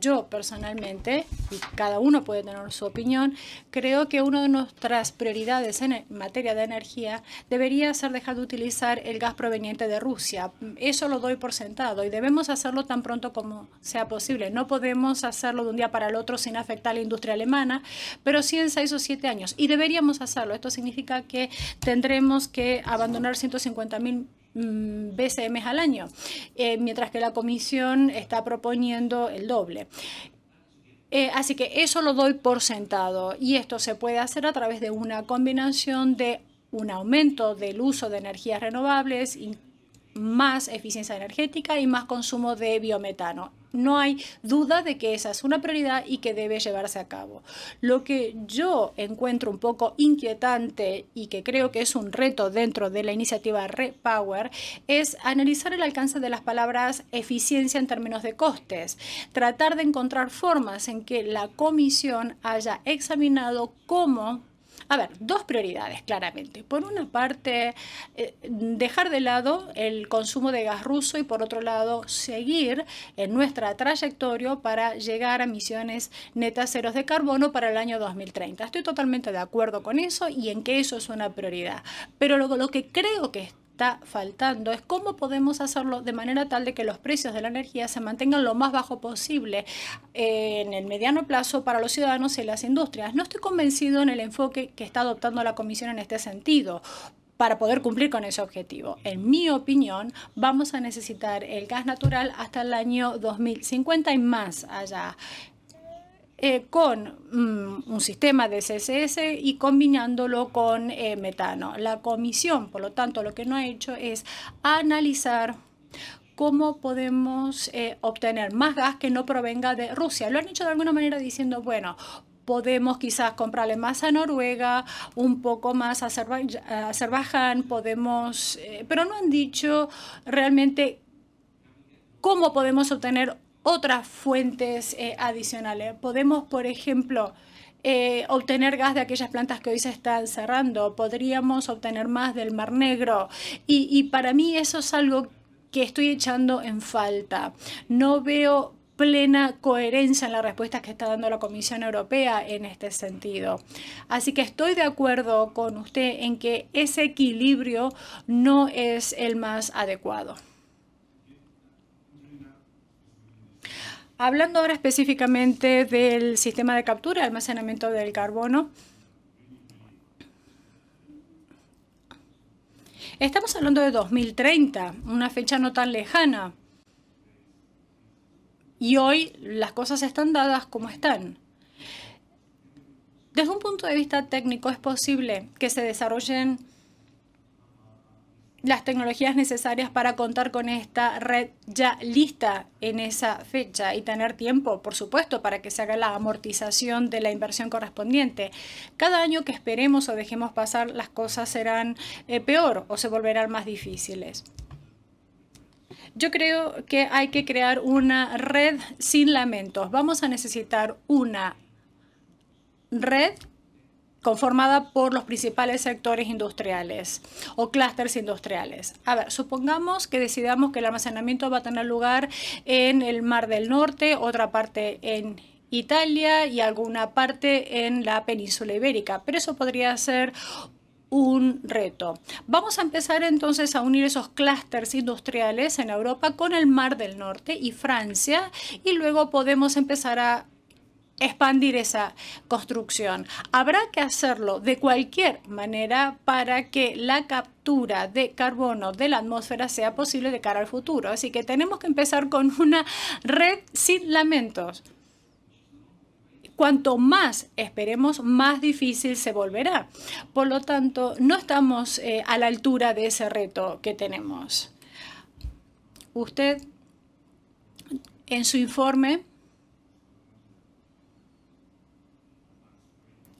yo personalmente, y cada uno puede tener su opinión, creo que una de nuestras prioridades e, en materia de energía debería ser dejar de utilizar el gas proveniente de Rusia. Eso lo doy por sentado y debemos hacerlo tan pronto como sea posible. No podemos hacerlo de un día para el otro sin afectar a la industria alemana, pero sí en seis o siete años. Y deberíamos hacerlo. Esto significa que tendremos que abandonar 150.000 mil BCM mm, al año, eh, mientras que la comisión está proponiendo el doble. Eh, así que eso lo doy por sentado y esto se puede hacer a través de una combinación de un aumento del uso de energías renovables, más eficiencia energética y más consumo de biometano no hay duda de que esa es una prioridad y que debe llevarse a cabo. Lo que yo encuentro un poco inquietante y que creo que es un reto dentro de la iniciativa Repower es analizar el alcance de las palabras eficiencia en términos de costes, tratar de encontrar formas en que la comisión haya examinado cómo a ver, dos prioridades, claramente. Por una parte, eh, dejar de lado el consumo de gas ruso y por otro lado, seguir en nuestra trayectoria para llegar a emisiones netas ceros de carbono para el año 2030. Estoy totalmente de acuerdo con eso y en que eso es una prioridad. Pero lo, lo que creo que está faltando es cómo podemos hacerlo de manera tal de que los precios de la energía se mantengan lo más bajo posible eh, en el mediano plazo para los ciudadanos y las industrias. No estoy convencido en el enfoque que está adoptando la Comisión en este sentido para poder cumplir con ese objetivo. En mi opinión, vamos a necesitar el gas natural hasta el año 2050 y más allá. Eh, con mm, un sistema de CSS y combinándolo con eh, metano. La comisión, por lo tanto, lo que no ha hecho es analizar cómo podemos eh, obtener más gas que no provenga de Rusia. Lo han hecho de alguna manera diciendo, bueno, podemos quizás comprarle más a Noruega, un poco más a Azerbaiyán, podemos, pero no han dicho realmente cómo podemos obtener otras fuentes eh, adicionales. Podemos, por ejemplo, eh, obtener gas de aquellas plantas que hoy se están cerrando, podríamos obtener más del Mar Negro. Y, y para mí eso es algo que estoy echando en falta. No veo plena coherencia en las respuestas que está dando la Comisión Europea en este sentido. Así que estoy de acuerdo con usted en que ese equilibrio no es el más adecuado. Hablando ahora específicamente del sistema de captura y almacenamiento del carbono, estamos hablando de 2030, una fecha no tan lejana. Y hoy las cosas están dadas como están. Desde un punto de vista técnico es posible que se desarrollen las tecnologías necesarias para contar con esta red ya lista en esa fecha y tener tiempo, por supuesto, para que se haga la amortización de la inversión correspondiente. Cada año que esperemos o dejemos pasar, las cosas serán eh, peor o se volverán más difíciles. Yo creo que hay que crear una red sin lamentos. Vamos a necesitar una red conformada por los principales sectores industriales o clústeres industriales. A ver, supongamos que decidamos que el almacenamiento va a tener lugar en el Mar del Norte, otra parte en Italia y alguna parte en la península ibérica, pero eso podría ser un reto. Vamos a empezar entonces a unir esos clústeres industriales en Europa con el Mar del Norte y Francia y luego podemos empezar a expandir esa construcción. Habrá que hacerlo de cualquier manera para que la captura de carbono de la atmósfera sea posible de cara al futuro. Así que tenemos que empezar con una red sin lamentos. Cuanto más esperemos, más difícil se volverá. Por lo tanto, no estamos eh, a la altura de ese reto que tenemos. Usted, en su informe,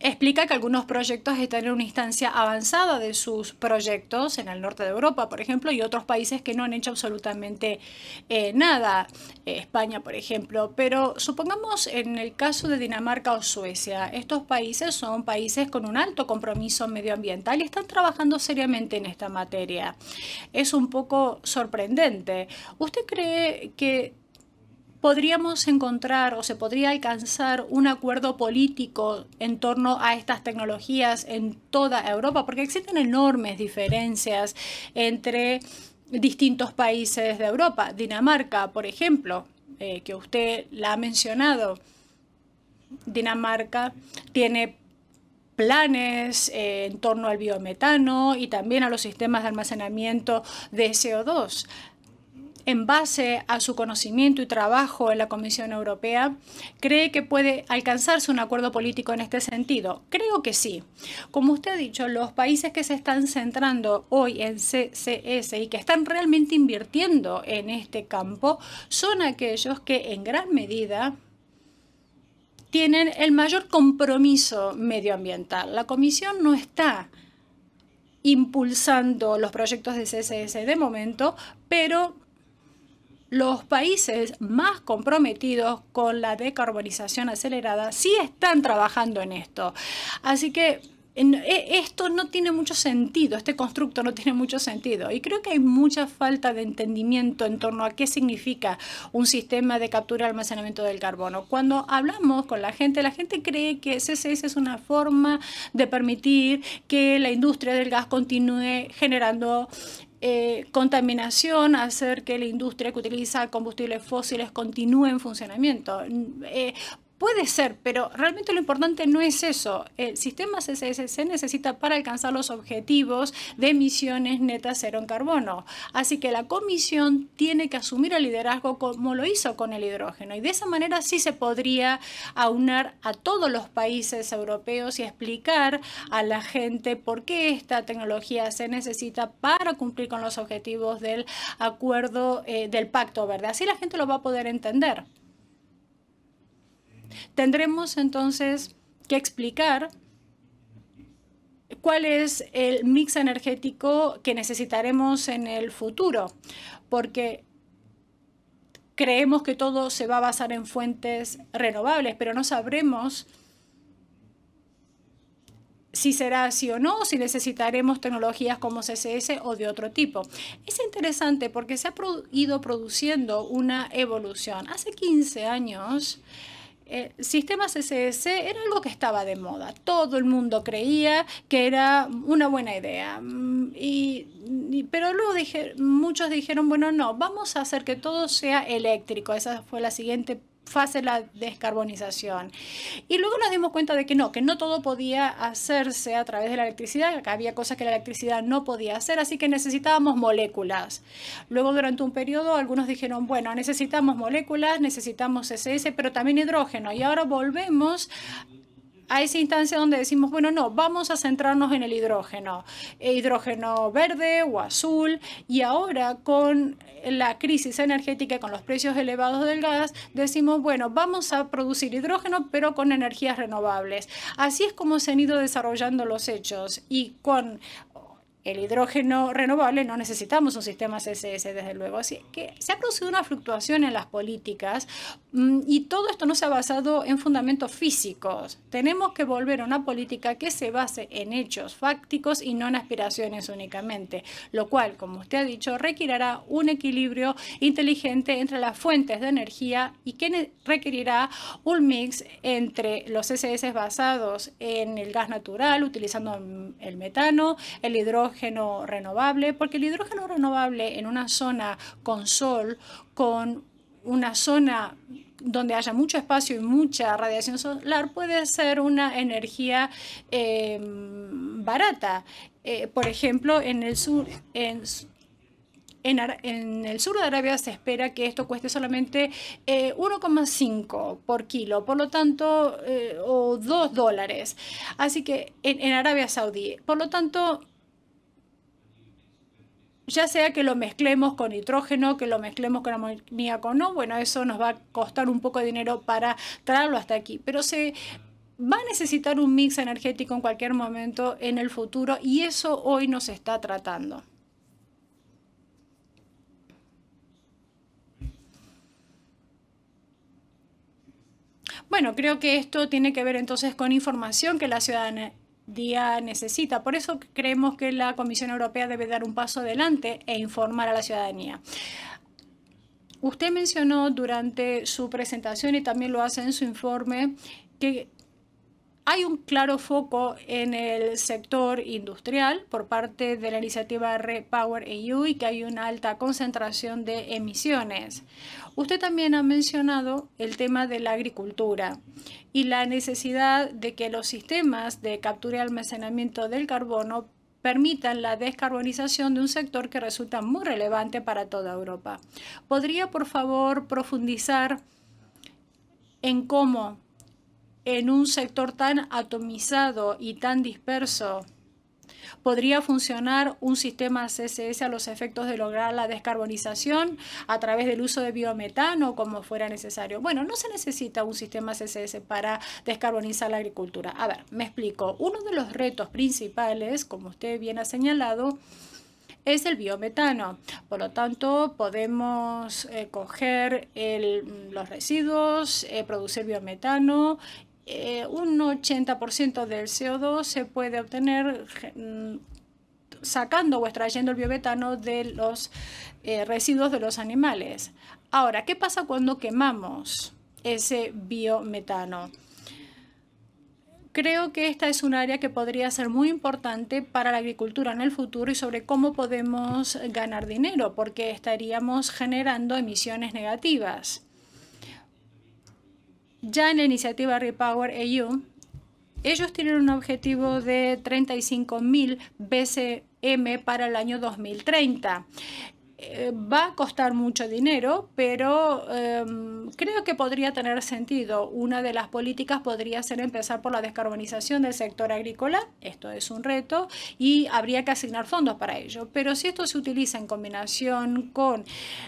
Explica que algunos proyectos están en una instancia avanzada de sus proyectos en el norte de Europa, por ejemplo, y otros países que no han hecho absolutamente eh, nada, eh, España, por ejemplo. Pero supongamos en el caso de Dinamarca o Suecia, estos países son países con un alto compromiso medioambiental y están trabajando seriamente en esta materia. Es un poco sorprendente. ¿Usted cree que podríamos encontrar o se podría alcanzar un acuerdo político en torno a estas tecnologías en toda Europa, porque existen enormes diferencias entre distintos países de Europa. Dinamarca, por ejemplo, eh, que usted la ha mencionado. Dinamarca tiene planes eh, en torno al biometano y también a los sistemas de almacenamiento de CO2 en base a su conocimiento y trabajo en la Comisión Europea, cree que puede alcanzarse un acuerdo político en este sentido? Creo que sí. Como usted ha dicho, los países que se están centrando hoy en CCS y que están realmente invirtiendo en este campo son aquellos que en gran medida tienen el mayor compromiso medioambiental. La Comisión no está impulsando los proyectos de CCS de momento, pero los países más comprometidos con la decarbonización acelerada sí están trabajando en esto. Así que e, esto no tiene mucho sentido, este constructo no tiene mucho sentido. Y creo que hay mucha falta de entendimiento en torno a qué significa un sistema de captura y almacenamiento del carbono. Cuando hablamos con la gente, la gente cree que CCS es una forma de permitir que la industria del gas continúe generando eh, contaminación, hacer que la industria que utiliza combustibles fósiles continúe en funcionamiento. Eh, Puede ser, pero realmente lo importante no es eso. El sistema CCS se necesita para alcanzar los objetivos de emisiones netas cero en carbono. Así que la comisión tiene que asumir el liderazgo como lo hizo con el hidrógeno. Y de esa manera sí se podría aunar a todos los países europeos y explicar a la gente por qué esta tecnología se necesita para cumplir con los objetivos del acuerdo, eh, del pacto, verde. Así la gente lo va a poder entender. Tendremos entonces que explicar cuál es el mix energético que necesitaremos en el futuro, porque creemos que todo se va a basar en fuentes renovables, pero no sabremos si será así o no, si necesitaremos tecnologías como CCS o de otro tipo. Es interesante porque se ha ido produciendo una evolución. Hace 15 años, eh, sistemas SS era algo que estaba de moda. Todo el mundo creía que era una buena idea. Mm, y, pero luego muchos dijeron, bueno, no, vamos a hacer que todo sea eléctrico. Esa fue la siguiente fase la descarbonización. Y luego nos dimos cuenta de que no, que no todo podía hacerse a través de la electricidad, que había cosas que la electricidad no podía hacer, así que necesitábamos moléculas. Luego durante un periodo algunos dijeron, bueno, necesitamos moléculas, necesitamos SS, pero también hidrógeno. Y ahora volvemos a esa instancia donde decimos, bueno, no, vamos a centrarnos en el hidrógeno, eh, hidrógeno verde o azul, y ahora con la crisis energética, y con los precios elevados del gas, decimos, bueno, vamos a producir hidrógeno, pero con energías renovables. Así es como se han ido desarrollando los hechos y con el hidrógeno renovable, no necesitamos un sistema CCS, desde luego. Así que se ha producido una fluctuación en las políticas mm, y todo esto no se ha basado en fundamentos físicos. Tenemos que volver a una política que se base en hechos fácticos y no en aspiraciones únicamente, lo cual, como usted ha dicho, requerirá un equilibrio inteligente entre las fuentes de energía y que requerirá un mix entre los CCS basados en el gas natural, utilizando el metano, el hidrógeno, renovable, porque el hidrógeno renovable en una zona con sol, con una zona donde haya mucho espacio y mucha radiación solar puede ser una energía em, barata. Eh, por ejemplo, en el sur, en, el sur de Arabia se espera que esto cueste solamente 1,5 eh, por kilo, por lo tanto, eh, o 2 dólares. Así que en, en, Arabia Saudí, por lo tanto, ya sea que lo mezclemos con nitrógeno, que lo mezclemos con amoníaco, no, bueno, eso nos va a costar un poco de dinero para traerlo hasta aquí, pero se va a necesitar un mix energético en cualquier momento en el futuro y eso hoy nos está tratando. Bueno, creo que esto tiene que ver entonces con información que la ciudadanía día necesita. Por eso creemos que la Comisión Europea debe dar un paso adelante e informar a la ciudadanía. Usted mencionó durante su presentación y también lo hace en su informe que hay un claro foco en el sector industrial por parte de la iniciativa Power EU y que hay una alta concentración de emisiones. Usted también ha mencionado el tema de la agricultura y la necesidad de que los sistemas de captura y almacenamiento del carbono permitan la descarbonización de un sector que resulta muy relevante para toda Europa. ¿Podría, por favor, profundizar en cómo en un sector tan atomizado y tan disperso Podría funcionar un sistema CCS a los efectos de lograr la descarbonización a través del uso de biometano como fuera necesario. Bueno, no se necesita un sistema CCS para descarbonizar la agricultura. A ver, me explico. Uno de los retos principales, como usted bien ha señalado, es el biometano. Por lo tanto, podemos eh, coger los residuos, eh, producir biometano eh, un 80% del CO2 se puede obtener mm, sacando o extrayendo el biometano de los eh, residuos de los animales. Ahora, ¿qué pasa cuando quemamos ese biometano? Creo que esta es un área que podría ser muy importante para la agricultura en el futuro y sobre cómo podemos ganar dinero, porque estaríamos generando emisiones negativas. Ya en la iniciativa Repower EU, ellos tienen un objetivo de 35.000 BCM para el año 2030. Eh, va a costar mucho dinero, pero em, creo que podría tener sentido. Una de las políticas podría ser empezar por la descarbonización del sector agrícola, esto es un reto, y habría que asignar fondos para ello. Pero si esto se utiliza en combinación con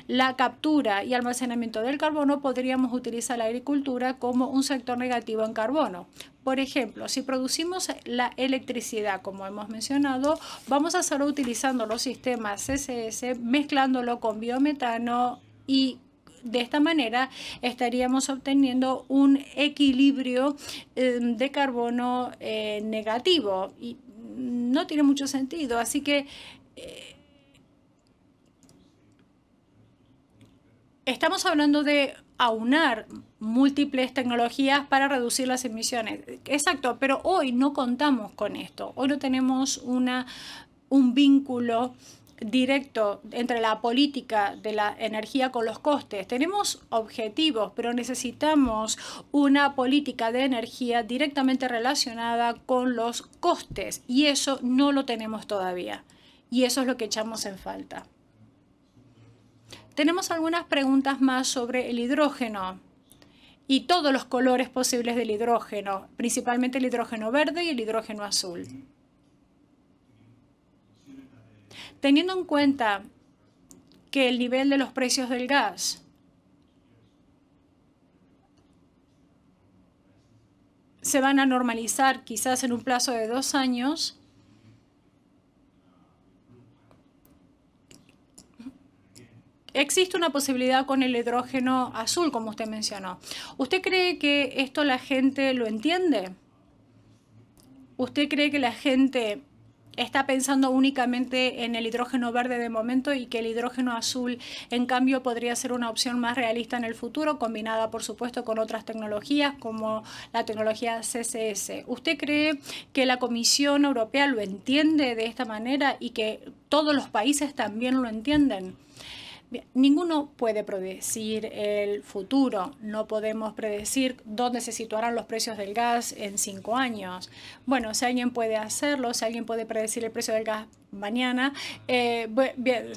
la captura y almacenamiento del carbono, podríamos utilizar la agricultura como un sector negativo en carbono. Por ejemplo, si producimos la electricidad, como hemos mencionado, vamos a estar utilizando los sistemas CSS, mezclándolo con biometano y de esta manera estaríamos obteniendo un equilibrio em, de carbono eh, negativo. Y no tiene mucho sentido, así que... Eh, estamos hablando de aunar múltiples tecnologías para reducir las emisiones. Exacto, pero hoy no contamos con esto. Hoy no tenemos una, un vínculo directo entre la política de la energía con los costes. Tenemos objetivos, pero necesitamos una política de energía directamente relacionada con los costes y eso no lo tenemos todavía. Y eso es lo que echamos en falta. Tenemos algunas preguntas más sobre el hidrógeno y todos los colores posibles del hidrógeno, principalmente el hidrógeno verde y el hidrógeno azul. Teniendo en cuenta que el nivel de los precios del gas se van a normalizar quizás en un plazo de dos años, Existe una posibilidad con el hidrógeno azul, como usted mencionó. ¿Usted cree que esto la gente lo entiende? ¿Usted cree que la gente está pensando únicamente en el hidrógeno verde de momento y que el hidrógeno azul, en cambio, podría ser una opción más realista en el futuro, combinada, por supuesto, con otras tecnologías como la tecnología CCS. ¿Usted cree que la Comisión Europea lo entiende de esta manera y que todos los países también lo entienden? ninguno puede predecir el futuro, no podemos predecir dónde se situarán los precios del gas en cinco años. Bueno, si alguien puede hacerlo, si alguien puede predecir el precio del gas mañana, eh, bien,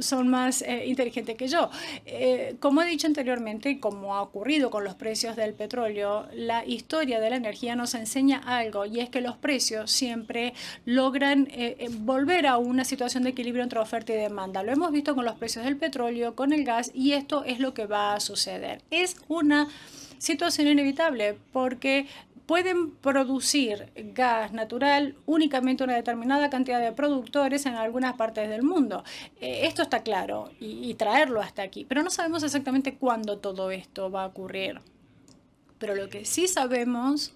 son más eh, inteligentes que yo. Eh, como he dicho anteriormente, y como ha ocurrido con los precios del petróleo, la historia de la energía nos enseña algo y es que los precios siempre logran volver a una situación de equilibrio entre oferta y demanda. Lo hemos visto con los precios del petróleo, con el gas y esto es lo que va a suceder. Es una situación inevitable porque pueden producir gas natural únicamente una determinada cantidad de productores en algunas partes del mundo. Eh, esto está claro y traerlo hasta aquí, pero no sabemos exactamente cuándo todo esto va a ocurrir. Pero lo que sí sabemos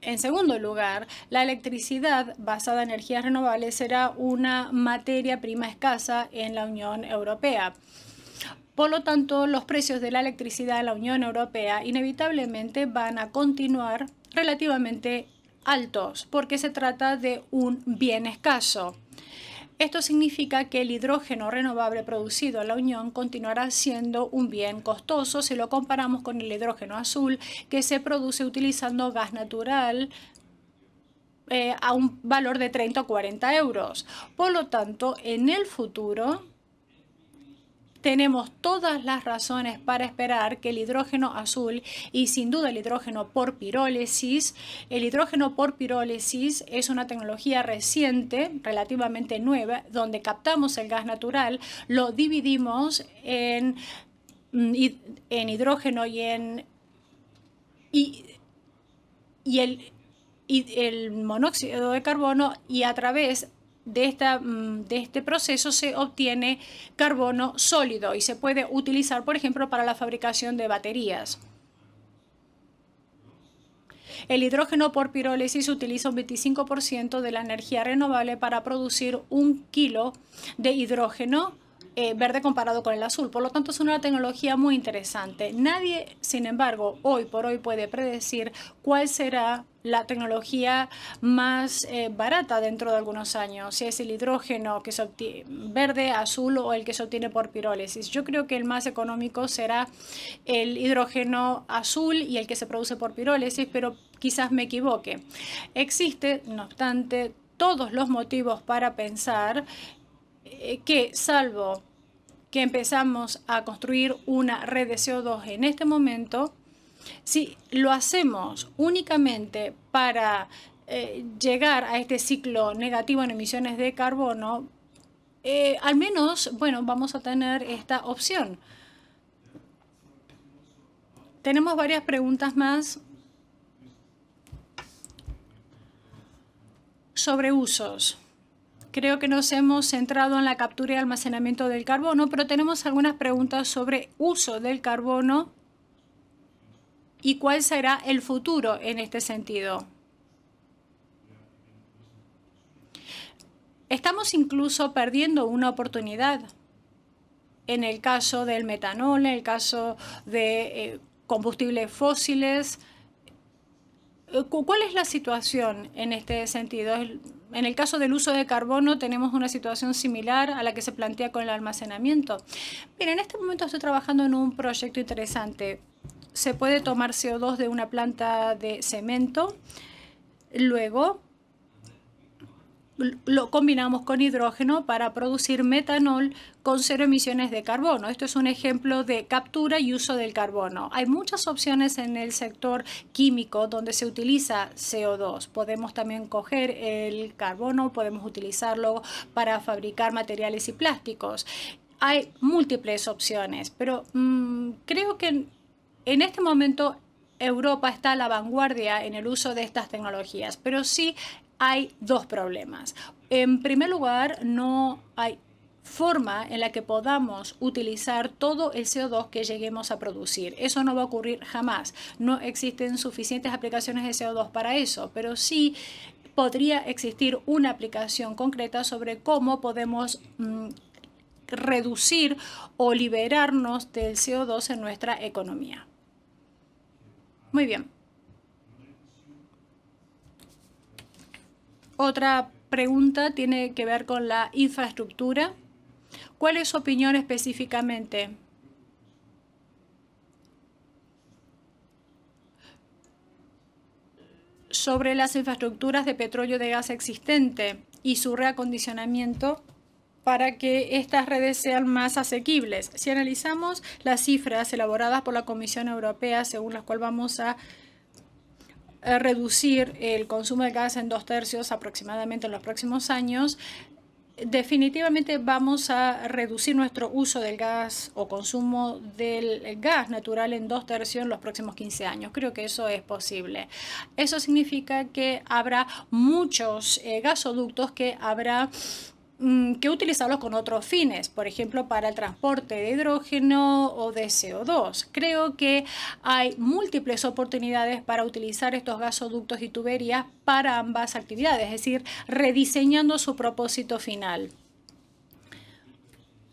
en segundo lugar, la electricidad basada en energías renovables será una materia prima escasa en la Unión Europea. Por lo tanto, los precios de la electricidad en la Unión Europea inevitablemente van a continuar relativamente altos porque se trata de un bien escaso. Esto significa que el hidrógeno renovable producido en la Unión continuará siendo un bien costoso si lo comparamos con el hidrógeno azul que se produce utilizando gas natural eh, a un valor de 30 o 40 euros. Por lo tanto, en el futuro tenemos todas las razones para esperar que el hidrógeno azul y sin duda el hidrógeno por pirólisis, el hidrógeno por pirólisis es una tecnología reciente, relativamente nueva, donde captamos el gas natural, lo dividimos en, mm, en hidrógeno y en... Y, el, y el monóxido de carbono y a través de, esta, mm, de este proceso se obtiene carbono sólido y se puede utilizar, por ejemplo, para la fabricación de baterías. El hidrógeno por pirólisis utiliza un 25% de la energía renovable para producir un kilo de hidrógeno eh, verde comparado con el azul. Por lo tanto, es una tecnología muy interesante. Nadie, sin embargo, hoy por hoy puede predecir cuál será la tecnología más eh, barata dentro de algunos años, si es el hidrógeno que verde, azul o el que se obtiene por pirólisis. Yo creo que el más económico será el hidrógeno azul y el que se produce por pirólisis, pero quizás me equivoque. Existe, no obstante, todos los motivos para pensar eh, que salvo que empezamos a construir una red de CO2 en este momento, si lo hacemos únicamente para eh, llegar a este ciclo negativo en emisiones de carbono, eh, al menos, bueno, vamos a tener esta opción. Tenemos varias preguntas más sobre usos. Creo que nos hemos centrado en la captura y almacenamiento del carbono, pero tenemos algunas preguntas sobre uso del carbono y cuál será el futuro en este sentido. Estamos incluso perdiendo una oportunidad en el caso del metanol, en el caso de eh, combustibles fósiles. Eh, ¿Cuál es la situación en este sentido? En el caso del uso de carbono tenemos una situación similar a la que se plantea con el almacenamiento. Mira, en este momento estoy trabajando en un proyecto interesante se puede tomar CO2 de una planta de cemento, luego lo combinamos con hidrógeno para producir metanol con cero emisiones de carbono. Esto es un ejemplo de captura y uso del carbono. Hay muchas opciones en el sector químico donde se utiliza CO2. Podemos también coger el carbono, podemos utilizarlo para fabricar materiales y plásticos. Hay múltiples opciones, pero mm, creo que en este momento Europa está a la vanguardia en el uso de estas tecnologías, pero sí hay dos problemas. En primer lugar, no hay forma en la que podamos utilizar todo el CO2 que lleguemos a producir. Eso no va a ocurrir jamás. No existen suficientes aplicaciones de CO2 para eso, pero sí podría existir una aplicación concreta sobre cómo podemos mm, reducir o liberarnos del CO2 en nuestra economía. Muy bien. Otra pregunta tiene que ver con la infraestructura. ¿Cuál es su opinión específicamente? sobre las infraestructuras de petróleo de gas existente y su reacondicionamiento para que estas redes sean más asequibles. Si analizamos las cifras elaboradas por la Comisión Europea, según las cuales vamos a reducir el consumo de gas en dos tercios aproximadamente en los próximos años, definitivamente vamos a reducir nuestro uso del gas o consumo del gas natural en dos tercios en los próximos 15 años. Creo que eso es posible. Eso significa que habrá muchos eh, gasoductos que habrá Mm, que utilizarlos con otros fines, por ejemplo, para el transporte de hidrógeno o de CO2. Creo que hay múltiples oportunidades para utilizar estos gasoductos y tuberías para ambas actividades, es decir, rediseñando su propósito final.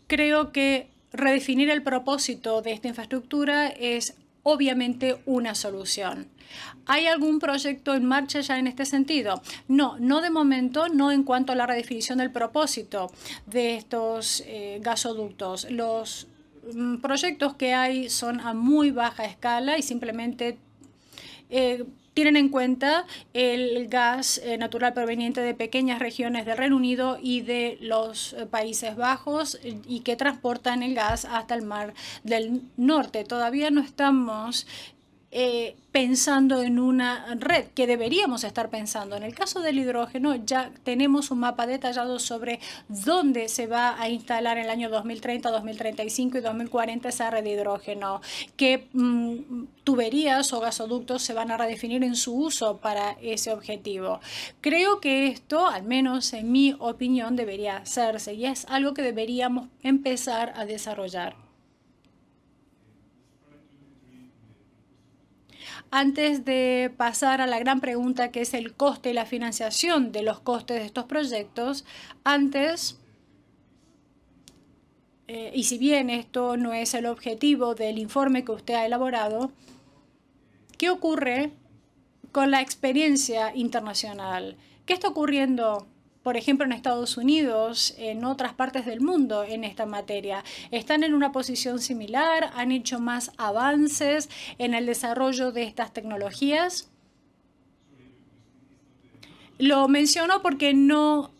Creo que redefinir el propósito de esta infraestructura es obviamente una solución. ¿Hay algún proyecto en marcha ya en este sentido? No, no de momento, no en cuanto a la redefinición del propósito de estos eh, gasoductos. Los mm, proyectos que hay son a muy baja escala y simplemente... Eh, tienen en cuenta el gas eh, natural proveniente de pequeñas regiones del Reino Unido y de los eh, Países Bajos eh, y que transportan el gas hasta el Mar del Norte. Todavía no estamos eh, pensando en una red que deberíamos estar pensando. En el caso del hidrógeno ya tenemos un mapa detallado sobre dónde se va a instalar en el año 2030, 2035 y 2040 esa red de hidrógeno, qué mm, tuberías o gasoductos se van a redefinir en su uso para ese objetivo. Creo que esto, al menos en mi opinión, debería hacerse y es algo que deberíamos empezar a desarrollar. Antes de pasar a la gran pregunta que es el coste y la financiación de los costes de estos proyectos, antes... Eh, y si bien esto no es el objetivo del informe que usted ha elaborado, ¿qué ocurre con la experiencia internacional? ¿Qué está ocurriendo por ejemplo, en Estados Unidos, en otras partes del mundo en esta materia. Están en una posición similar, han hecho más avances en el desarrollo de estas tecnologías. Lo menciono porque no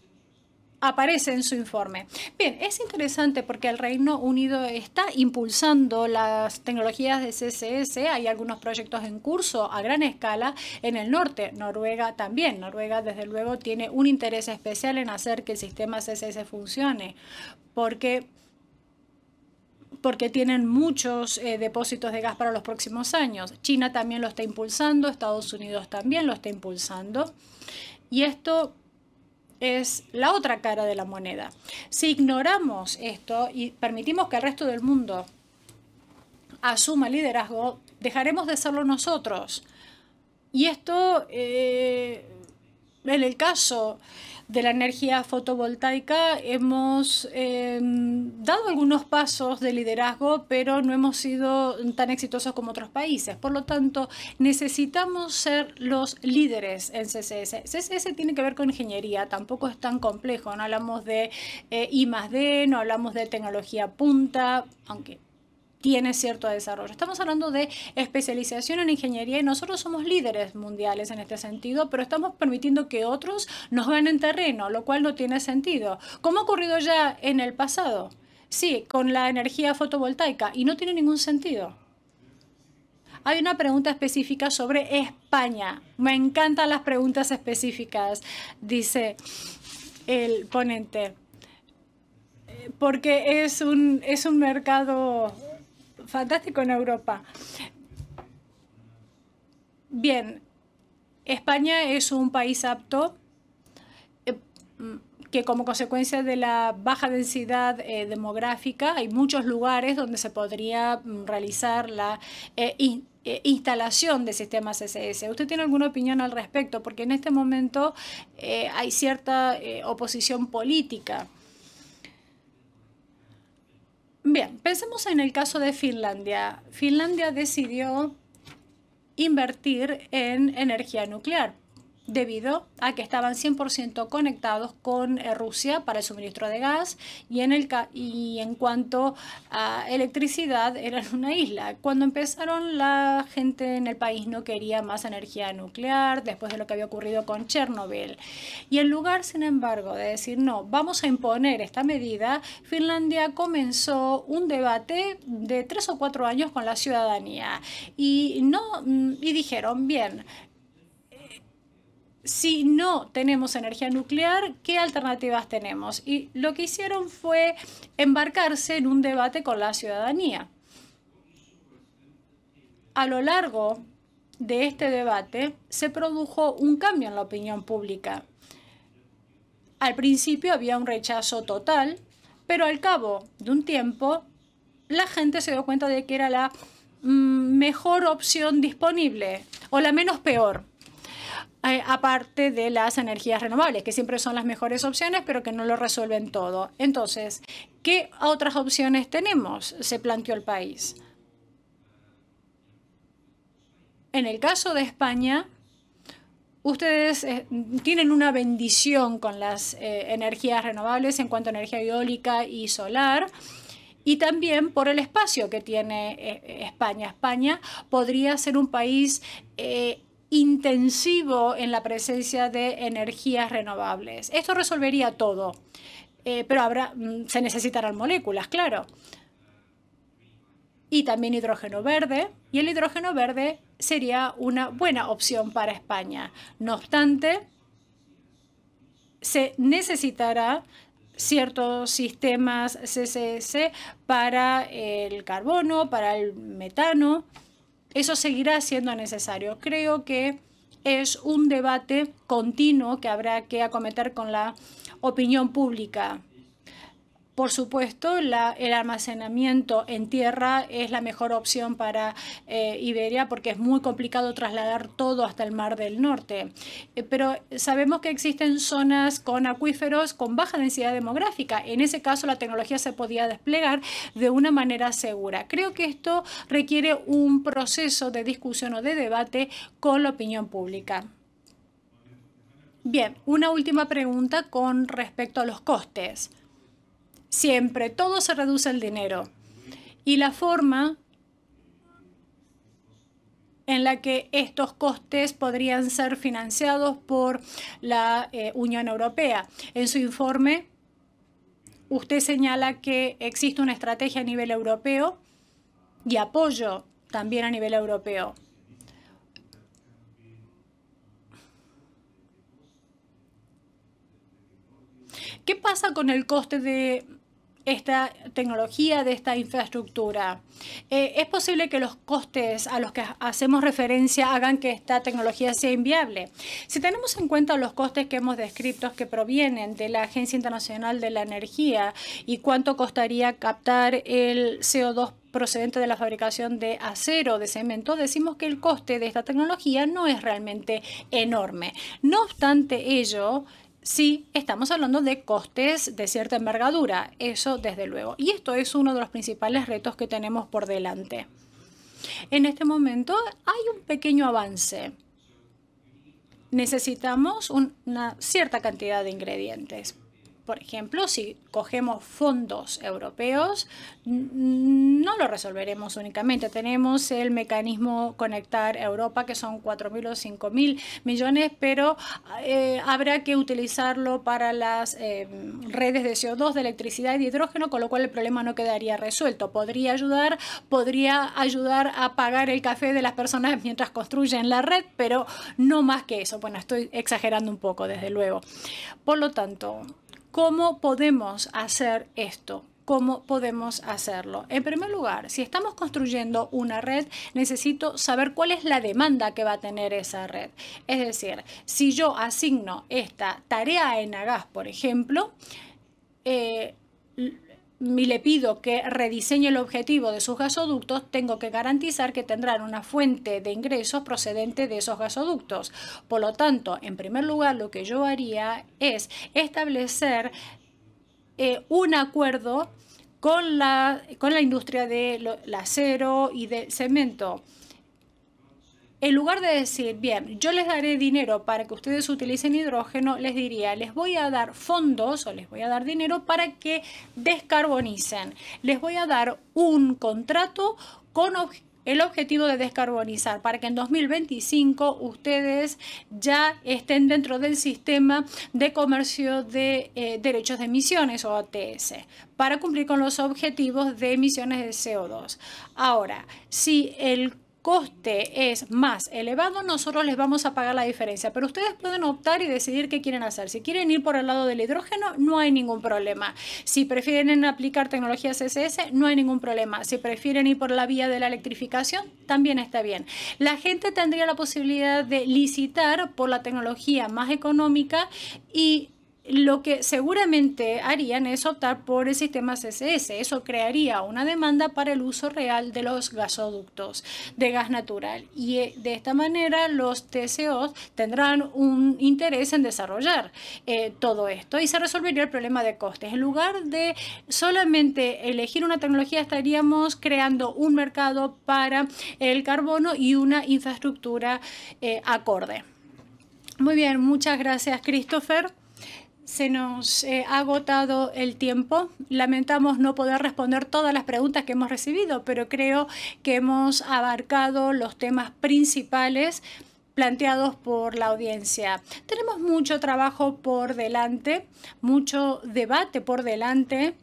aparece en su informe. Bien, es interesante porque el Reino Unido está impulsando las tecnologías de CSS. hay algunos proyectos en curso a gran escala en el norte, Noruega también, Noruega desde luego tiene un interés especial en hacer que el sistema CSS funcione, porque porque tienen muchos eh, depósitos de gas para los próximos años. China también lo está impulsando, Estados Unidos también lo está impulsando. Y esto es la otra cara de la moneda. Si ignoramos esto y permitimos que el resto del mundo asuma liderazgo, dejaremos de serlo nosotros. Y esto, eh, en el caso de la energía fotovoltaica hemos eh, dado algunos pasos de liderazgo, pero no hemos sido tan exitosos como otros países. Por lo tanto, necesitamos ser los líderes en CCS. CCS tiene que ver con ingeniería, tampoco es tan complejo. No hablamos de eh, I más D, no hablamos de tecnología punta, aunque tiene cierto desarrollo. Estamos hablando de especialización en ingeniería y nosotros somos líderes mundiales en este sentido, pero estamos permitiendo que otros nos en terreno, lo cual no tiene sentido. Como ha ocurrido ya en el pasado? Sí, con la energía fotovoltaica y no tiene ningún sentido. Hay una pregunta específica sobre España. Me encantan las preguntas específicas, dice el ponente, eh, porque es un, es un mercado fantástico en Europa. Bien, España es un país apto eh, mm, que como consecuencia de la baja densidad eh, demográfica hay muchos lugares donde se podría mm, realizar la eh, instalación de sistemas SS. ¿Usted tiene alguna opinión al respecto? Porque en este momento hay cierta oposición política. Bien, pensemos en el caso de Finlandia. Finlandia decidió invertir en energía nuclear debido a que estaban 100% conectados con eh, Rusia para el suministro de gas y en, el, y en cuanto a electricidad eran una isla. Cuando empezaron la gente en el país no quería más energía nuclear después de lo que había ocurrido con Chernobyl. Y en lugar, sin embargo, de decir no, vamos a imponer esta medida, Finlandia comenzó un debate de tres o cuatro años con la ciudadanía y, no, mm, y dijeron, bien, si no tenemos energía nuclear, ¿qué alternativas tenemos? Y lo que hicieron fue embarcarse en un debate con la ciudadanía. A lo largo de este debate se produjo un cambio en la opinión pública. Al principio había un rechazo total, pero al cabo de un tiempo la gente se dio cuenta de que era la mm, mejor opción disponible o la menos peor aparte de las energías renovables, que siempre son las mejores opciones, pero que no lo resuelven todo. Entonces, ¿qué otras opciones tenemos? Se planteó el país. En el caso de España, ustedes eh, tienen una bendición con las eh, energías renovables en cuanto a energía eólica y solar y también por el espacio que tiene eh, España. España podría ser un país intensivo en la presencia de energías renovables. Esto resolvería todo, eh, pero mm, se necesitarán moléculas, claro. Y también hidrógeno verde, y el hidrógeno verde sería una buena opción para España. No obstante, se necesitará ciertos sistemas CCS para el carbono, para el metano, eso seguirá siendo necesario. Creo que es un debate continuo que habrá que acometer con la opinión pública. Por supuesto, el almacenamiento en tierra es la mejor opción para eh, Iberia porque es muy complicado trasladar todo hasta el Mar del Norte. Eh, pero sabemos que existen zonas con acuíferos con baja densidad demográfica. En ese caso, la tecnología se podía desplegar de una manera segura. Creo que esto requiere un proceso de discusión o de debate con la opinión pública. Bien, una última pregunta con respecto a los costes. Siempre, todo se reduce al dinero. Y la forma en la que estos costes podrían ser financiados por la eh, Unión Europea. En su informe, usted señala que existe una estrategia a nivel europeo y apoyo también a nivel europeo. ¿Qué pasa con el coste de esta tecnología, de esta infraestructura. Eh, ¿Es posible que los costes a los que hacemos referencia hagan que esta tecnología sea inviable? Si tenemos en cuenta los costes que hemos descrito que provienen de la Agencia Internacional de la Energía y cuánto costaría captar el CO2 procedente de la fabricación de acero, de cemento, decimos que el coste de esta tecnología no es realmente enorme. No obstante ello, Sí, estamos hablando de costes de cierta envergadura, eso desde luego. Y esto es uno de los principales retos que tenemos por delante. En este momento hay un pequeño avance. Necesitamos una cierta cantidad de ingredientes, por ejemplo, si cogemos fondos europeos, no lo resolveremos únicamente. Tenemos el mecanismo Conectar Europa, que son 4.000 o 5.000 millones, pero eh, habrá que utilizarlo para las eh, redes de CO2, de electricidad y de hidrógeno, con lo cual el problema no quedaría resuelto. Podría ayudar, podría ayudar a pagar el café de las personas mientras construyen la red, pero no más que eso. Bueno, estoy exagerando un poco, desde luego. Por lo tanto, ¿Cómo podemos hacer esto? cómo podemos hacerlo. En primer lugar, si estamos construyendo una red, necesito saber cuál es la demanda que va a tener esa red. Es decir, si yo asigno esta tarea en Agas, por ejemplo, eh, y le pido que rediseñe el objetivo de sus gasoductos, tengo que garantizar que tendrán una fuente de ingresos procedente de esos gasoductos. Por lo tanto, en primer lugar, lo que yo haría es establecer eh, un acuerdo con la, con la industria del acero y del cemento. En lugar de decir, bien, yo les daré dinero para que ustedes utilicen hidrógeno, les diría, les voy a dar fondos o les voy a dar dinero para que descarbonicen. Les voy a dar un contrato con el objetivo de descarbonizar para que en 2025 ustedes ya estén dentro del sistema de comercio de eh, derechos de emisiones o ATS para cumplir con los objetivos de emisiones de CO2. Ahora, si el coste es más elevado, nosotros les vamos a pagar la diferencia. Pero ustedes pueden optar y decidir qué quieren hacer. Si quieren ir por el lado del hidrógeno, no hay ningún problema. Si prefieren aplicar tecnologías CSS, no hay ningún problema. Si prefieren ir por la vía de la electrificación, también está bien. La gente tendría la posibilidad de licitar por la tecnología más económica y lo que seguramente harían es optar por el sistema CSS. Eso crearía una demanda para el uso real de los gasoductos de gas natural y eh, de esta manera los TCOs tendrán un interés en desarrollar eh, todo esto y se resolvería el problema de costes. En lugar de solamente elegir una tecnología estaríamos creando un mercado para el carbono y una infraestructura eh, acorde. Muy bien, muchas gracias Christopher. Se nos eh, ha agotado el tiempo. Lamentamos no poder responder todas las preguntas que hemos recibido, pero creo que hemos abarcado los temas principales planteados por la audiencia. Tenemos mucho trabajo por delante, mucho debate por delante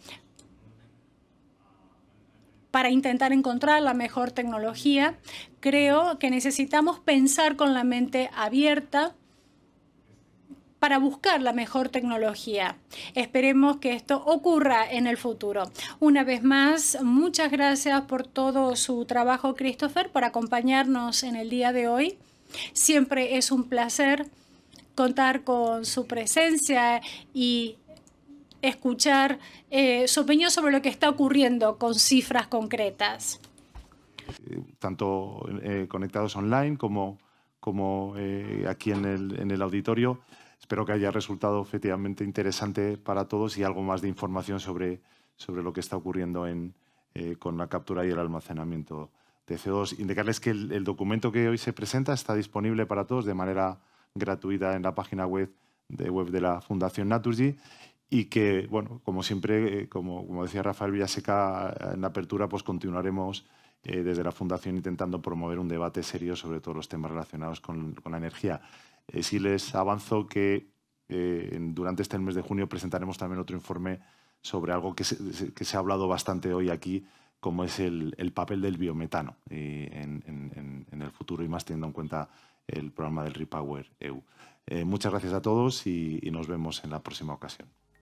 para intentar encontrar la mejor tecnología. Creo que necesitamos pensar con la mente abierta, para buscar la mejor tecnología. Esperemos que esto ocurra en el futuro. Una vez más, muchas gracias por todo su trabajo, Christopher, por acompañarnos en el día de hoy. Siempre es un placer contar con su presencia y escuchar eh, su opinión sobre lo que está ocurriendo con cifras concretas. tanto eh, conectados online como, como eh, aquí en el, en el auditorio. Espero que haya resultado efectivamente interesante para todos y algo más de información sobre, sobre lo que está ocurriendo eh, con la captura y el almacenamiento de CO2. Indicarles que el, documento que hoy se presenta está disponible para todos de manera gratuita en la página web de, web de la Fundación Naturgy y que, bueno, como siempre, eh, como, como, decía Rafael Villaseca eh, en la apertura, pues continuaremos desde la Fundación intentando promover un debate serio sobre todos los temas relacionados con, con la energía. Si les avanzo que eh, durante este mes de junio presentaremos también otro informe sobre algo que se, ha hablado bastante hoy aquí, como es el, papel del biometano en, el futuro y más teniendo en cuenta el programa del Repower EU. Eh, muchas gracias a todos y nos vemos en la próxima ocasión.